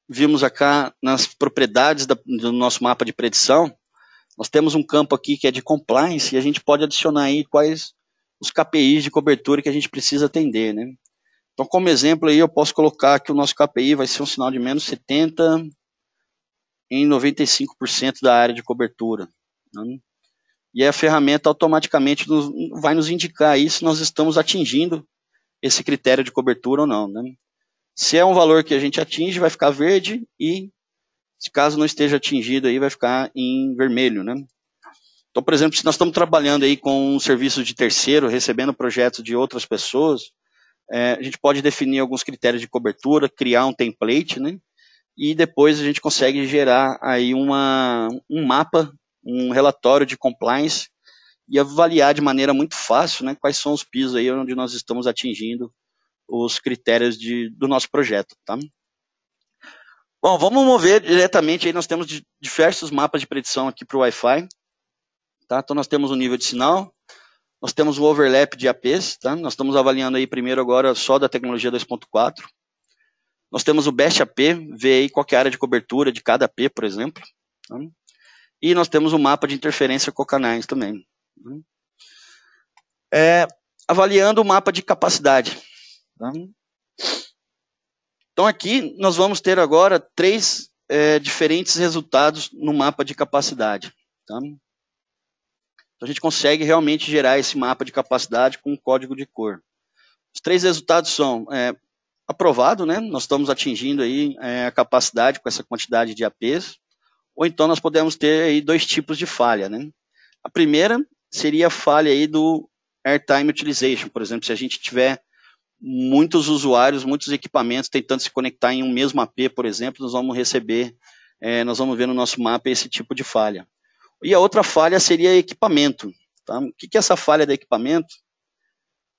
vimos acá nas propriedades da, do nosso mapa de predição, nós temos um campo aqui que é de compliance e a gente pode adicionar aí quais os KPIs de cobertura que a gente precisa atender, né? Então, como exemplo aí, eu posso colocar que o nosso KPI vai ser um sinal de menos 70 em 95% da área de cobertura. Né? E a ferramenta automaticamente nos, vai nos indicar aí se nós estamos atingindo esse critério de cobertura ou não. Né? Se é um valor que a gente atinge, vai ficar verde e, se caso não esteja atingido, aí vai ficar em vermelho. Né? Então, por exemplo, se nós estamos trabalhando aí com um serviço de terceiro, recebendo projetos de outras pessoas, é, a gente pode definir alguns critérios de cobertura, criar um template, né? E depois a gente consegue gerar aí uma, um mapa um relatório de compliance e avaliar de maneira muito fácil né, quais são os pisos aí onde nós estamos atingindo os critérios de, do nosso projeto. Tá? Bom, vamos mover diretamente, aí nós temos diversos mapas de predição aqui para o Wi-Fi. Tá? Então nós temos o um nível de sinal, nós temos o um overlap de APs, tá? nós estamos avaliando aí primeiro agora só da tecnologia 2.4. Nós temos o best AP, ver aí qual é a área de cobertura de cada AP, por exemplo. Tá? E nós temos um mapa de interferência cocanais também. É, avaliando o mapa de capacidade. Então aqui nós vamos ter agora três é, diferentes resultados no mapa de capacidade. Tá? Então, a gente consegue realmente gerar esse mapa de capacidade com um código de cor. Os três resultados são é, aprovado, né? Nós estamos atingindo aí é, a capacidade com essa quantidade de APs ou então nós podemos ter aí dois tipos de falha, né? A primeira seria a falha aí do airtime utilization, por exemplo, se a gente tiver muitos usuários, muitos equipamentos tentando se conectar em um mesmo AP, por exemplo, nós vamos receber, é, nós vamos ver no nosso mapa esse tipo de falha. E a outra falha seria equipamento. Tá? O que é essa falha de equipamento?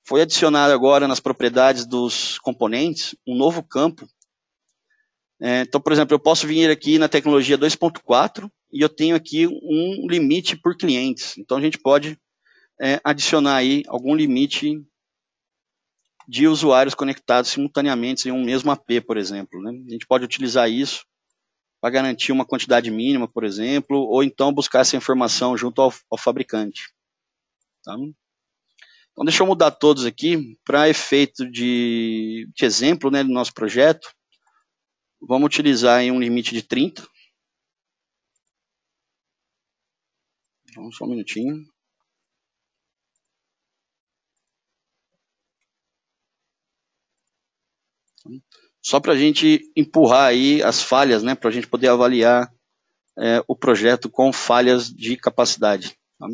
Foi adicionado agora nas propriedades dos componentes um novo campo é, então, por exemplo, eu posso vir aqui na tecnologia 2.4 e eu tenho aqui um limite por clientes. Então, a gente pode é, adicionar aí algum limite de usuários conectados simultaneamente em um mesmo AP, por exemplo. Né? A gente pode utilizar isso para garantir uma quantidade mínima, por exemplo, ou então buscar essa informação junto ao, ao fabricante. Tá? Então, deixa eu mudar todos aqui para efeito de, de exemplo né, do nosso projeto. Vamos utilizar em um limite de 30. Vamos só um minutinho. Só para a gente empurrar aí as falhas, né, para a gente poder avaliar é, o projeto com falhas de capacidade. Tá?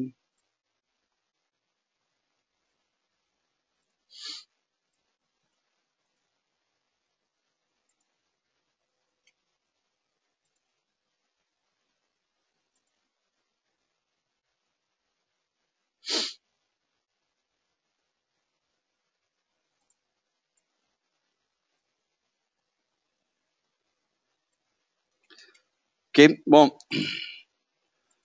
Ok? Bom,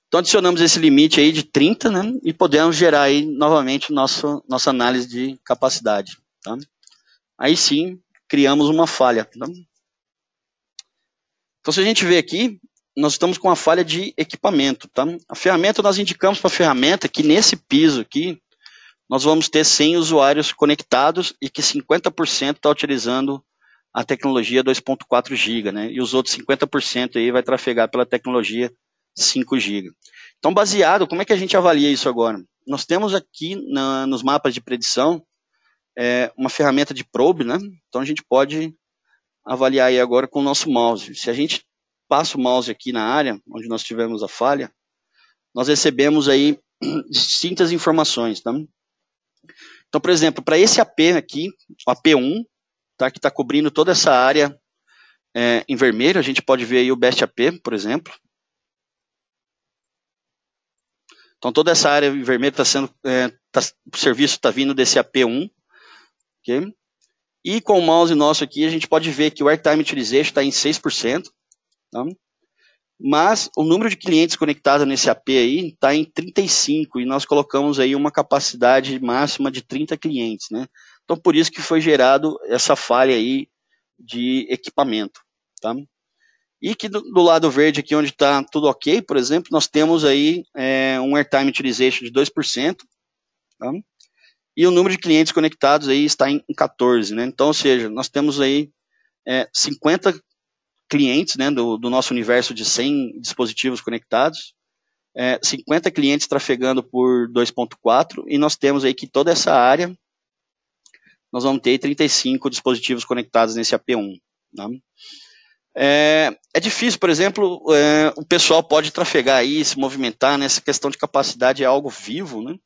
então adicionamos esse limite aí de 30, né? E podemos gerar aí novamente nosso, nossa análise de capacidade, tá? Aí sim, criamos uma falha. Tá? Então, se a gente vê aqui, nós estamos com uma falha de equipamento, tá? A ferramenta, nós indicamos para a ferramenta que nesse piso aqui, nós vamos ter 100 usuários conectados e que 50% está utilizando a tecnologia 2.4 GB, né? E os outros 50% aí vai trafegar pela tecnologia 5 GB. Então, baseado, como é que a gente avalia isso agora? Nós temos aqui na, nos mapas de predição é, uma ferramenta de probe, né? Então a gente pode avaliar aí agora com o nosso mouse. Se a gente passa o mouse aqui na área onde nós tivemos a falha, nós recebemos aí *clears throat* distintas informações, tá? Então, por exemplo, para esse AP aqui, o AP1, tá, que está cobrindo toda essa área é, em vermelho. A gente pode ver aí o Best AP, por exemplo. Então, toda essa área em vermelho está sendo. É, tá, o serviço está vindo desse AP1. Okay? E com o mouse nosso aqui, a gente pode ver que o Airtime Utilization está em 6%. Tá? Mas o número de clientes conectados nesse AP aí está em 35 e nós colocamos aí uma capacidade máxima de 30 clientes, né? Então, por isso que foi gerado essa falha aí de equipamento, tá? E que do, do lado verde aqui, onde está tudo ok, por exemplo, nós temos aí é, um airtime utilization de 2%, tá? e o número de clientes conectados aí está em, 14, né? Então, ou seja, nós temos aí é, 50 clientes, né, do, do, nosso universo de 100 dispositivos conectados, é, 50 clientes trafegando por 2.4, e nós temos aí que toda essa área nós vamos ter 35 dispositivos conectados nesse AP1. Né? É, é, difícil, por exemplo, é, o pessoal pode trafegar aí, se movimentar, nessa Essa questão de capacidade é algo vivo, né?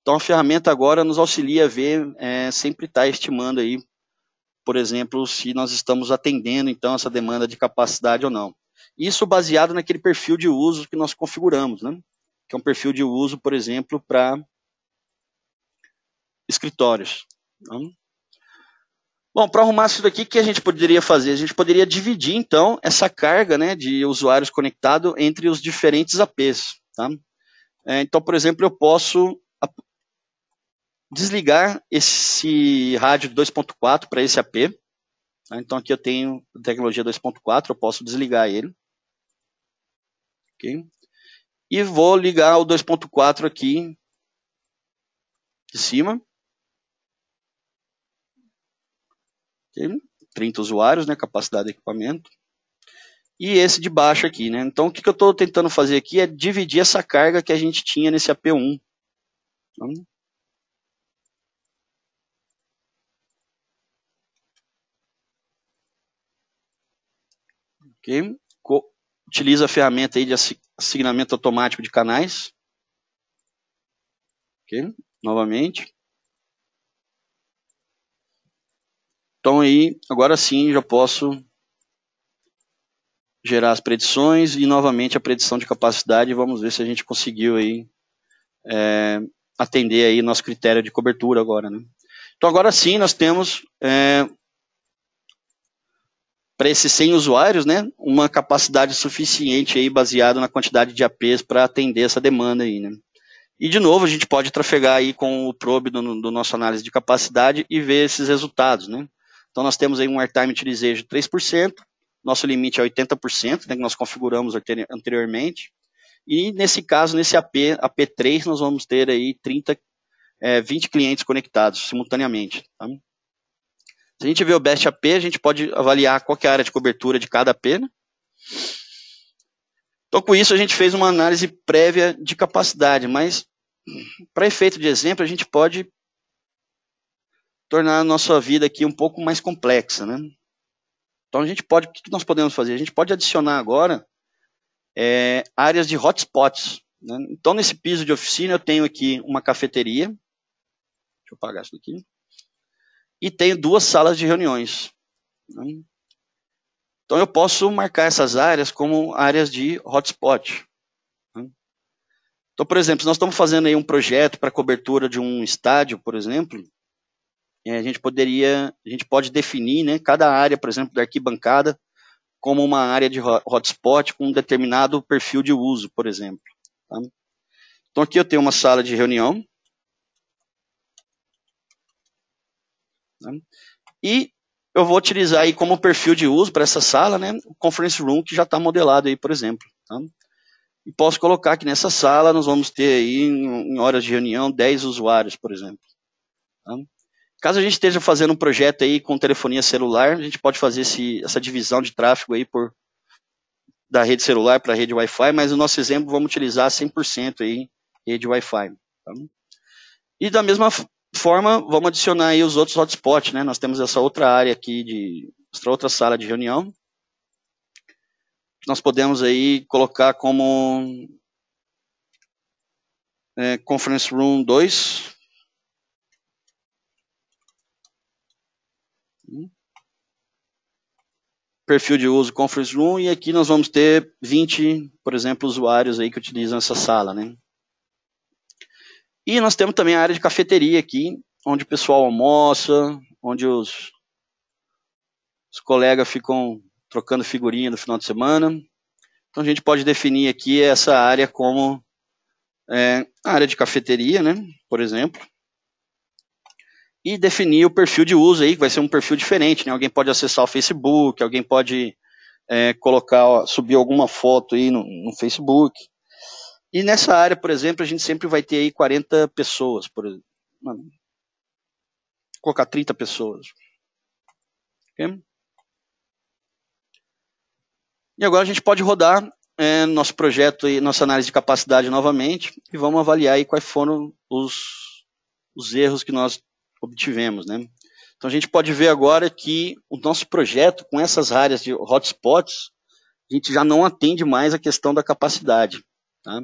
Então a ferramenta agora nos auxilia a ver, é, sempre está estimando aí, por exemplo, se nós estamos atendendo então essa demanda de capacidade ou não. Isso baseado naquele perfil de uso que nós configuramos, né? Que é um perfil de uso, por exemplo, para escritórios. Bom, para arrumar isso daqui, o que a gente poderia fazer? A gente poderia dividir, então, essa carga né, de usuários conectados entre os diferentes APs. Tá? É, então, por exemplo, eu posso desligar esse rádio 2.4 para esse AP. Tá? Então, aqui eu tenho tecnologia 2.4, eu posso desligar ele. Okay? E vou ligar o 2.4 aqui de cima. tem 30 usuários, né, capacidade de equipamento, e esse de baixo aqui, né. Então, o que, que eu estou tentando fazer aqui é dividir essa carga que a gente tinha nesse AP1. Então, ok? Utiliza a ferramenta aí de assignamento automático de canais. Ok? Novamente. Então aí, agora sim, já posso gerar as predições e novamente a predição de capacidade. Vamos ver se a gente conseguiu aí é, atender aí nosso critério de cobertura agora, né? Então agora sim nós temos é, para esses 100 usuários, né, uma capacidade suficiente aí baseado na quantidade de APs para atender essa demanda aí, né? E de novo a gente pode trafegar aí com o probe do, do nosso análise de capacidade e ver esses resultados, né? Então nós temos aí um airtime utilization de 3%, nosso limite é 80%, né, que nós configuramos anteriormente. E nesse caso, nesse AP, AP3, nós vamos ter aí 30, é, 20 clientes conectados simultaneamente. Tá? Se a gente vê o best AP, a gente pode avaliar qual é a área de cobertura de cada AP. Né? Então, com isso, a gente fez uma análise prévia de capacidade, mas para efeito de exemplo, a gente pode tornar a nossa vida aqui um pouco mais complexa, né? Então a gente pode, o que nós podemos fazer? A gente pode adicionar agora é, áreas de hotspots. Né? Então nesse piso de oficina eu tenho aqui uma cafeteria, deixa eu apagar isso aqui, e tenho duas salas de reuniões. Né? Então eu posso marcar essas áreas como áreas de hotspot. Né? Então, por exemplo, se nós estamos fazendo aí um projeto para cobertura de um estádio, por exemplo, é, a gente poderia, a gente pode definir, né, cada área, por exemplo, da arquibancada, como uma área de hotspot com um determinado perfil de uso, por exemplo. Tá? Então aqui eu tenho uma sala de reunião. Tá? E eu vou utilizar aí como perfil de uso para essa sala, né, o conference room que já está modelado aí, por exemplo. Tá? E posso colocar que nessa sala nós vamos ter aí, em horas de reunião, 10 usuários, por exemplo. Tá? Caso a gente esteja fazendo um projeto aí com telefonia celular, a gente pode fazer esse, essa divisão de tráfego aí por da rede celular para a rede Wi-Fi, mas no nosso exemplo vamos utilizar 100% aí rede Wi-Fi. Tá? E da mesma forma, vamos adicionar aí os outros hotspots, né? Nós temos essa outra área aqui de essa outra sala de reunião. Nós podemos aí colocar como é, Conference Room 2, perfil de uso Conference Room e aqui nós vamos ter 20, por exemplo, usuários aí que utilizam essa sala, né? E nós temos também a área de cafeteria aqui, onde o pessoal almoça, onde os, os colegas ficam trocando figurinha no final de semana. Então a gente pode definir aqui essa área como é, área de cafeteria, né? Por exemplo e definir o perfil de uso aí, que vai ser um perfil diferente, né? Alguém pode acessar o Facebook, alguém pode é, colocar, subir alguma foto aí no, no, Facebook. E nessa área, por exemplo, a gente sempre vai ter aí 40 pessoas, por exemplo. colocar 30 pessoas. Okay? E agora a gente pode rodar é, nosso projeto e nossa análise de capacidade novamente e vamos avaliar aí quais foram os, os erros que nós obtivemos, né? Então a gente pode ver agora que o nosso projeto com essas áreas de hotspots, a gente já não atende mais a questão da capacidade. Tá?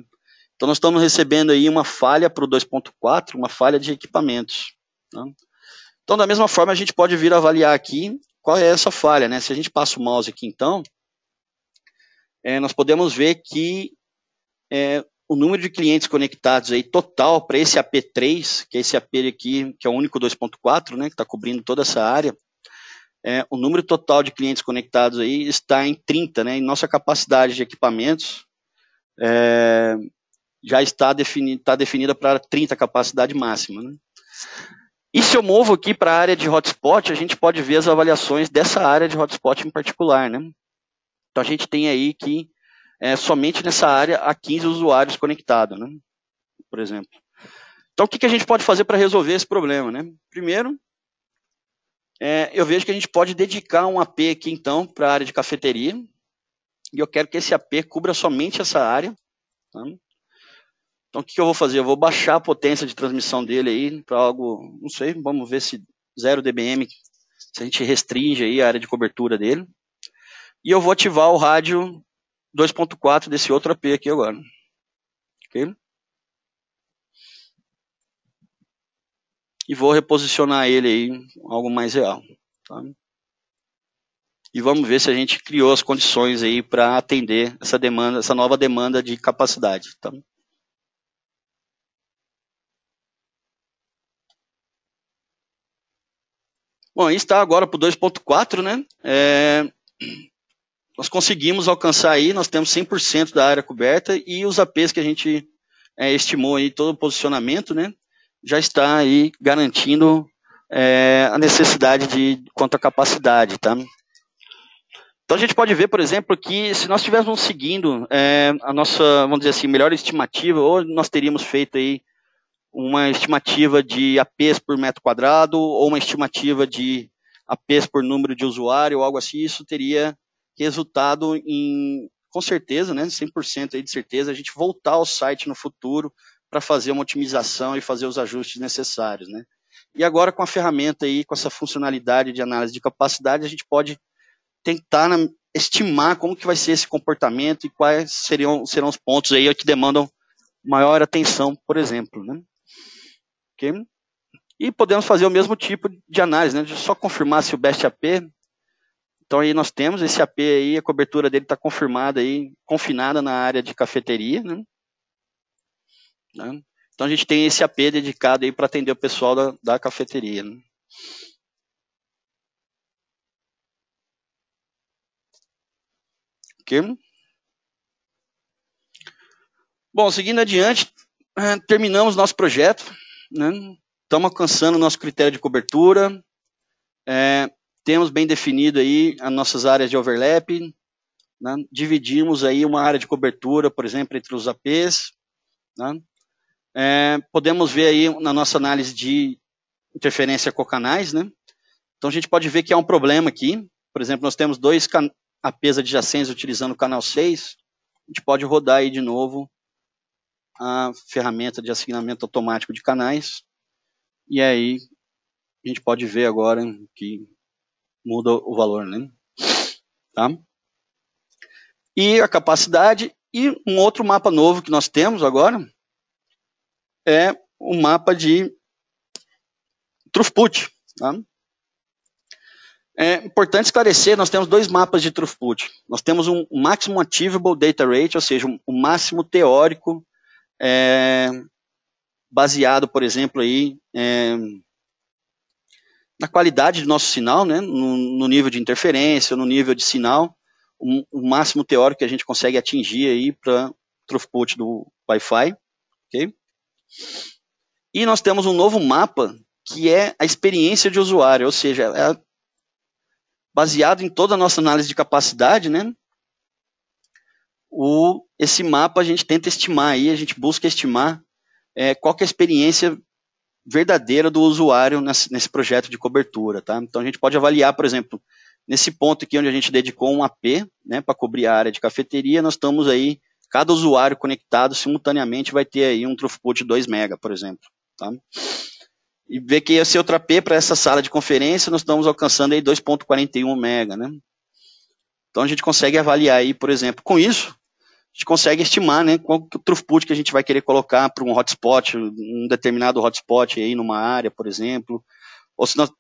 Então nós estamos recebendo aí uma falha para o 2.4, uma falha de equipamentos. Tá? Então da mesma forma a gente pode vir avaliar aqui qual é essa falha, né? Se a gente passa o mouse aqui então, é, nós podemos ver que é, o número de clientes conectados aí total para esse AP3, que é esse AP aqui, que é o único 2.4, né, que está cobrindo toda essa área, é, o número total de clientes conectados aí está em 30, né, e nossa capacidade de equipamentos é, já está, defini está definida para 30, capacidade máxima, né. E se eu movo aqui para a área de hotspot, a gente pode ver as avaliações dessa área de hotspot em particular, né. Então a gente tem aí que é, somente nessa área a 15 usuários conectados, né? por exemplo. Então, o que, que a gente pode fazer para resolver esse problema? Né? Primeiro, é, eu vejo que a gente pode dedicar um AP aqui, então, para a área de cafeteria, e eu quero que esse AP cubra somente essa área. Tá? Então, o que, que eu vou fazer? Eu vou baixar a potência de transmissão dele aí para algo, não sei, vamos ver se 0 dBm, se a gente restringe aí a área de cobertura dele. E eu vou ativar o rádio 2.4 desse outro AP aqui agora. Ok? E vou reposicionar ele aí, algo mais real. Tá? E vamos ver se a gente criou as condições aí para atender essa demanda, essa nova demanda de capacidade. Tá? Bom, aí está agora para o 2.4, né? É nós conseguimos alcançar aí, nós temos 100% da área coberta e os APs que a gente é, estimou aí, todo o posicionamento, né, já está aí garantindo é, a necessidade de quanto à capacidade, tá? Então a gente pode ver, por exemplo, que se nós estivéssemos seguindo é, a nossa, vamos dizer assim, melhor estimativa, ou nós teríamos feito aí uma estimativa de APs por metro quadrado, ou uma estimativa de APs por número de usuário, ou algo assim, isso teria resultado em, com certeza, né, 100% aí de certeza, a gente voltar ao site no futuro para fazer uma otimização e fazer os ajustes necessários, né? E agora com a ferramenta aí, com essa funcionalidade de análise de capacidade, a gente pode tentar na, estimar como que vai ser esse comportamento e quais seriam, serão os pontos aí que demandam maior atenção, por exemplo, né? Okay? E podemos fazer o mesmo tipo de análise, né? De só confirmar se o best AP então aí nós temos esse AP aí, a cobertura dele está confirmada aí, confinada na área de cafeteria, né? né? Então a gente tem esse AP dedicado aí para atender o pessoal da, da cafeteria. Né? Ok? Bom, seguindo adiante, eh, terminamos nosso projeto, né? estamos alcançando nosso critério de cobertura, é, temos bem definido aí as nossas áreas de overlap, né? dividimos aí uma área de cobertura, por exemplo, entre os APs. Né? É, podemos ver aí na nossa análise de interferência com canais, né? Então a gente pode ver que há um problema aqui. Por exemplo, nós temos dois APs adjacentes utilizando o canal 6. A gente pode rodar aí de novo a ferramenta de assinamento automático de canais. E aí a gente pode ver agora que muda o valor, né? Tá? E a capacidade e um outro mapa novo que nós temos agora é o mapa de throughput. Tá? É importante esclarecer, nós temos dois mapas de throughput. Nós temos um Maximum Achievable Data Rate, ou seja, o um máximo teórico é, baseado, por exemplo, aí, é, na qualidade do nosso sinal, né, no, no nível de interferência, no nível de sinal, o, o máximo teórico que a gente consegue atingir aí para throughput do Wi-Fi, ok? E nós temos um novo mapa que é a experiência de usuário, ou seja, é baseado em toda a nossa análise de capacidade, né? O, esse mapa a gente tenta estimar aí, a gente busca estimar é, qual é a experiência verdadeira do usuário nesse projeto de cobertura. Tá? Então a gente pode avaliar, por exemplo, nesse ponto aqui onde a gente dedicou um AP né, para cobrir a área de cafeteria, nós estamos aí, cada usuário conectado simultaneamente vai ter aí um throughput de 2 mega, por exemplo. Tá? E ver que esse outro AP para essa sala de conferência, nós estamos alcançando aí 2.41 mega. Né? Então a gente consegue avaliar aí, por exemplo, com isso, a gente consegue estimar né, qual que é o throughput que a gente vai querer colocar para um hotspot, um determinado hotspot aí numa área, por exemplo. Ou se nós,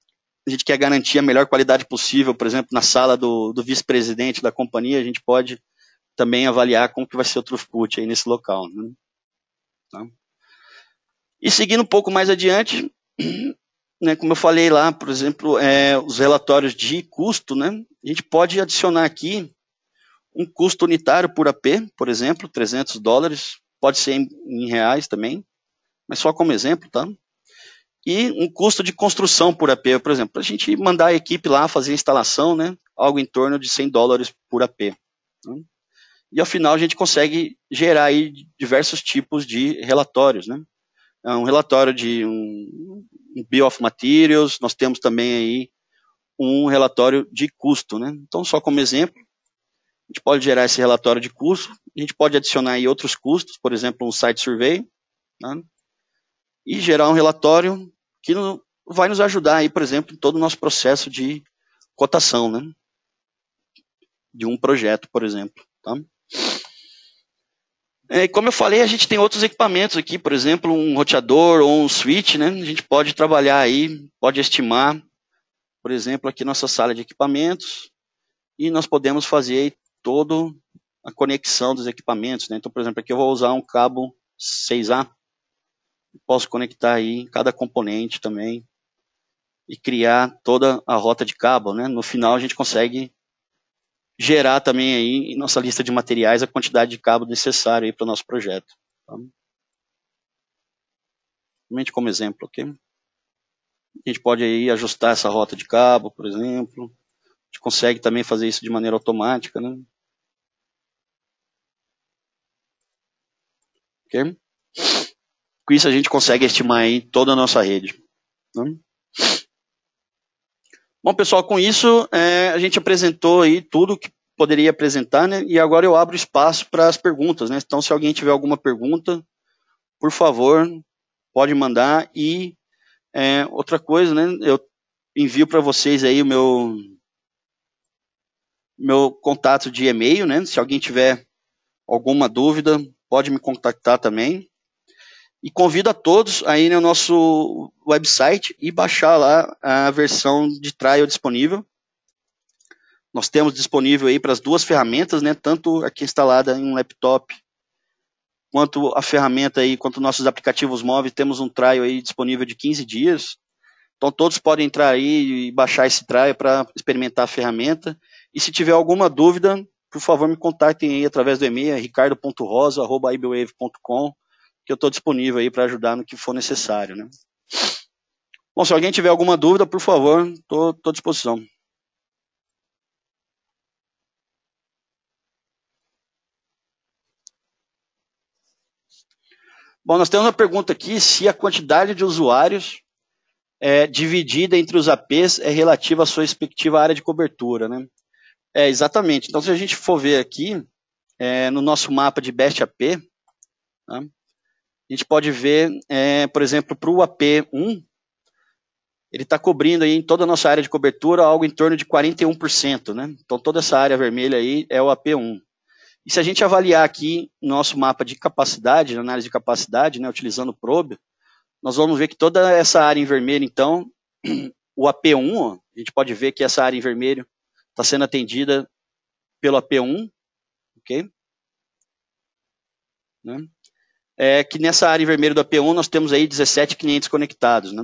a gente quer garantir a melhor qualidade possível, por exemplo, na sala do, do vice-presidente da companhia, a gente pode também avaliar como que vai ser o throughput aí nesse local. Né? Tá? E seguindo um pouco mais adiante, né, como eu falei lá, por exemplo, é, os relatórios de custo, né, a gente pode adicionar aqui um custo unitário por AP, por exemplo, 300 dólares, pode ser em, em reais também, mas só como exemplo, tá? E um custo de construção por AP, por exemplo, para a gente mandar a equipe lá fazer a instalação, né? Algo em torno de 100 dólares por AP. Tá? E ao final a gente consegue gerar aí diversos tipos de relatórios, né? É um relatório de um, um bill of materials, nós temos também aí um relatório de custo, né? Então, só como exemplo, a gente pode gerar esse relatório de custo, a gente pode adicionar aí outros custos, por exemplo, um site survey, né? e gerar um relatório que vai nos ajudar aí, por exemplo, em todo o nosso processo de cotação, né? De um projeto, por exemplo. Tá? É, como eu falei, a gente tem outros equipamentos aqui, por exemplo, um roteador ou um switch, né? A gente pode trabalhar aí, pode estimar, por exemplo, aqui nossa sala de equipamentos, e nós podemos fazer toda a conexão dos equipamentos. Né? Então, por exemplo, aqui eu vou usar um cabo 6A. Posso conectar aí cada componente também e criar toda a rota de cabo. Né? No final, a gente consegue gerar também aí em nossa lista de materiais a quantidade de cabo necessário para o nosso projeto. Tá? Somente como exemplo, ok? A gente pode aí ajustar essa rota de cabo, por exemplo. A gente consegue também fazer isso de maneira automática, né? Com isso a gente consegue estimar aí toda a nossa rede. Né? Bom, pessoal, com isso é, a gente apresentou aí tudo que poderia apresentar, né? E agora eu abro espaço para as perguntas, né? Então, se alguém tiver alguma pergunta, por favor, pode mandar. E é, outra coisa, né? Eu envio para vocês aí o meu meu contato de e-mail, né? Se alguém tiver alguma dúvida, pode me contactar também. E convido a todos aí no nosso website e baixar lá a versão de trial disponível. Nós temos disponível aí para as duas ferramentas, né? Tanto aqui é instalada em um laptop, quanto a ferramenta aí, quanto nossos aplicativos móveis, temos um trial aí disponível de 15 dias. Então todos podem entrar aí e baixar esse trial para experimentar a ferramenta. E se tiver alguma dúvida, por favor me contatem aí através do e-mail ricardo.rosa.ibwave.com que eu estou disponível aí para ajudar no que for necessário, né? Bom, se alguém tiver alguma dúvida, por favor, estou à disposição. Bom, nós temos uma pergunta aqui se a quantidade de usuários é, dividida entre os APs é relativa à sua respectiva área de cobertura, né? É, exatamente. Então, se a gente for ver aqui, é, no nosso mapa de best AP, tá? a gente pode ver, é, por exemplo, para o AP1, ele está cobrindo aí em toda a nossa área de cobertura algo em torno de 41%. Né? Então, toda essa área vermelha aí é o AP1. E se a gente avaliar aqui nosso mapa de capacidade, análise de capacidade, né, utilizando o probe, nós vamos ver que toda essa área em vermelho, então, *clears throat* o AP1, a gente pode ver que essa área em vermelho está sendo atendida pelo ap 1 ok? Né? É que nessa área em vermelho do ap 1 nós temos aí 17 clientes conectados, né?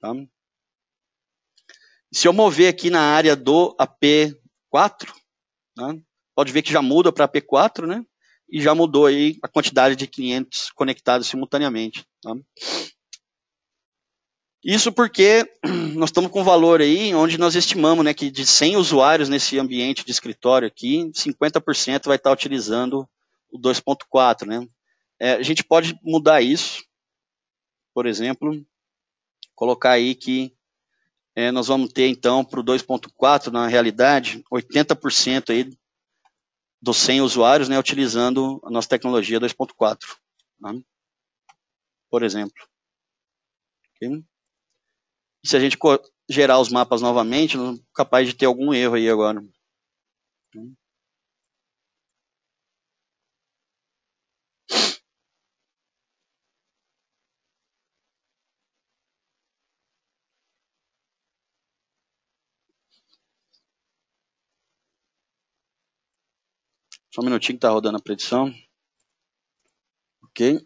Tá? Se eu mover aqui na área do AP4, né? pode ver que já muda para AP4, né? E já mudou aí a quantidade de clientes conectados simultaneamente. Tá? Isso porque *clears throat* nós estamos com um valor aí onde nós estimamos né, que de 100 usuários nesse ambiente de escritório aqui, 50% vai estar utilizando o 2.4. Né? É, a gente pode mudar isso, por exemplo, colocar aí que é, nós vamos ter então para o 2.4, na realidade, 80% aí dos 100 usuários né, utilizando a nossa tecnologia 2.4, né? por exemplo. Okay se a gente gerar os mapas novamente, não é capaz de ter algum erro aí agora. Só um minutinho que está rodando a predição. Ok.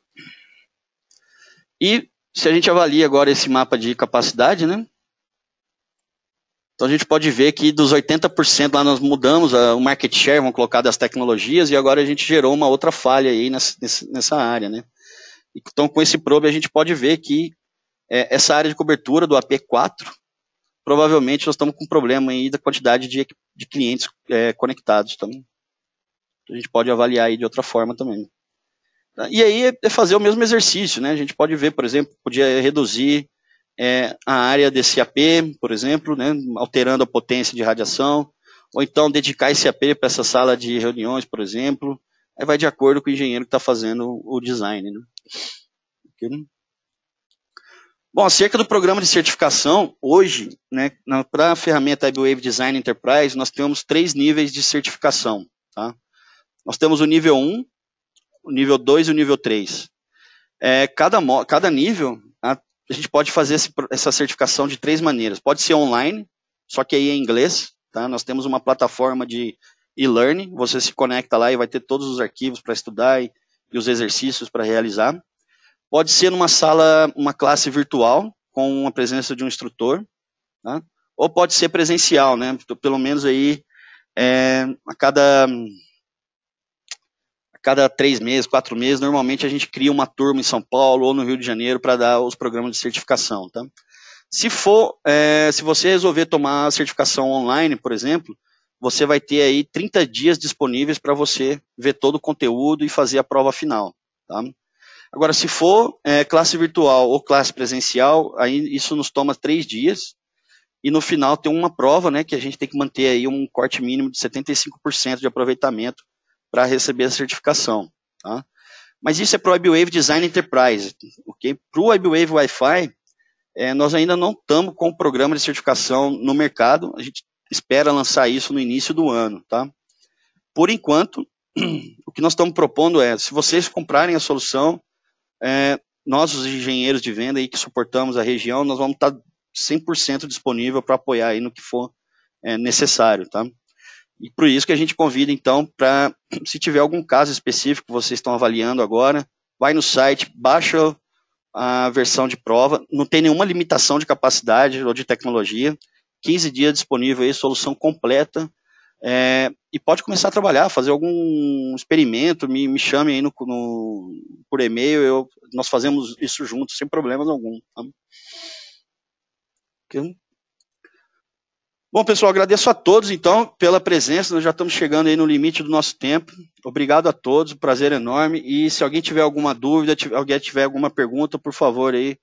E se a gente avalia agora esse mapa de capacidade, né? Então a gente pode ver que dos 80% lá nós mudamos o market share, vamos colocar das tecnologias, e agora a gente gerou uma outra falha aí nessa, nessa área, né? Então com esse probe a gente pode ver que é, essa área de cobertura do AP4, provavelmente nós estamos com problema aí da quantidade de, de clientes é, conectados também. Então, a gente pode avaliar aí de outra forma também. Né? E aí é fazer o mesmo exercício, né? A gente pode ver, por exemplo, podia reduzir é, a área desse AP, por exemplo, né? alterando a potência de radiação, ou então dedicar esse AP para essa sala de reuniões, por exemplo. Aí vai de acordo com o engenheiro que está fazendo o design. Né? Okay. Né? Bom, acerca do programa de certificação, hoje, né, para a ferramenta IBWave Design Enterprise, nós temos três níveis de certificação. Tá? Nós temos o nível 1, o nível 2 e o nível 3. É, cada, cada nível, a, a gente pode fazer esse, essa certificação de três maneiras. Pode ser online, só que aí é em inglês. Tá? Nós temos uma plataforma de e-learning, você se conecta lá e vai ter todos os arquivos para estudar e, e os exercícios para realizar. Pode ser numa sala, uma classe virtual, com a presença de um instrutor, tá? ou pode ser presencial, né? pelo menos aí é, a cada cada três meses, quatro meses, normalmente a gente cria uma turma em São Paulo ou no Rio de Janeiro para dar os programas de certificação, tá? Se for, é, se você resolver tomar a certificação online, por exemplo, você vai ter aí 30 dias disponíveis para você ver todo o conteúdo e fazer a prova final, tá? Agora, se for é, classe virtual ou classe presencial, aí isso nos toma três dias, e no final tem uma prova, né, que a gente tem que manter aí um corte mínimo de 75% de aproveitamento para receber a certificação. Tá? Mas isso é para o iBWave Design Enterprise. Okay? Para o iBWave Wi-Fi, é, nós ainda não estamos com o programa de certificação no mercado. A gente espera lançar isso no início do ano. Tá? Por enquanto, *clears throat* o que nós estamos propondo é, se vocês comprarem a solução, é, nós, os engenheiros de venda aí que suportamos a região, nós vamos tá estar 100% disponível para apoiar aí no que for é, necessário, tá? E por isso que a gente convida, então, para, *clears throat* se tiver algum caso específico que vocês estão avaliando agora, vai no site, baixa a versão de prova, não tem nenhuma limitação de capacidade ou de tecnologia, 15 dias disponível aí, solução completa, é, e pode começar a trabalhar, fazer algum experimento, me, me chame aí no, no por e-mail, eu, nós fazemos isso juntos, sem problemas algum. Tá? Bom, pessoal, agradeço a todos, então, pela presença. Nós já estamos chegando aí no limite do nosso tempo. Obrigado a todos, um prazer enorme. E se alguém tiver alguma dúvida, alguém tiver alguma pergunta, por favor, aí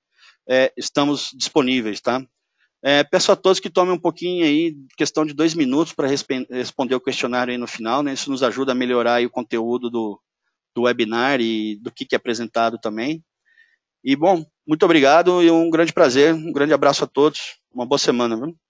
é, estamos disponíveis, tá? É, peço a todos que tomem um pouquinho aí, questão de dois minutos, para responder o questionário aí no final, né? Isso nos ajuda a melhorar o conteúdo do, do webinar e do que, que é apresentado também. E, bom, muito obrigado e um grande prazer, um grande abraço a todos. Uma boa semana, viu?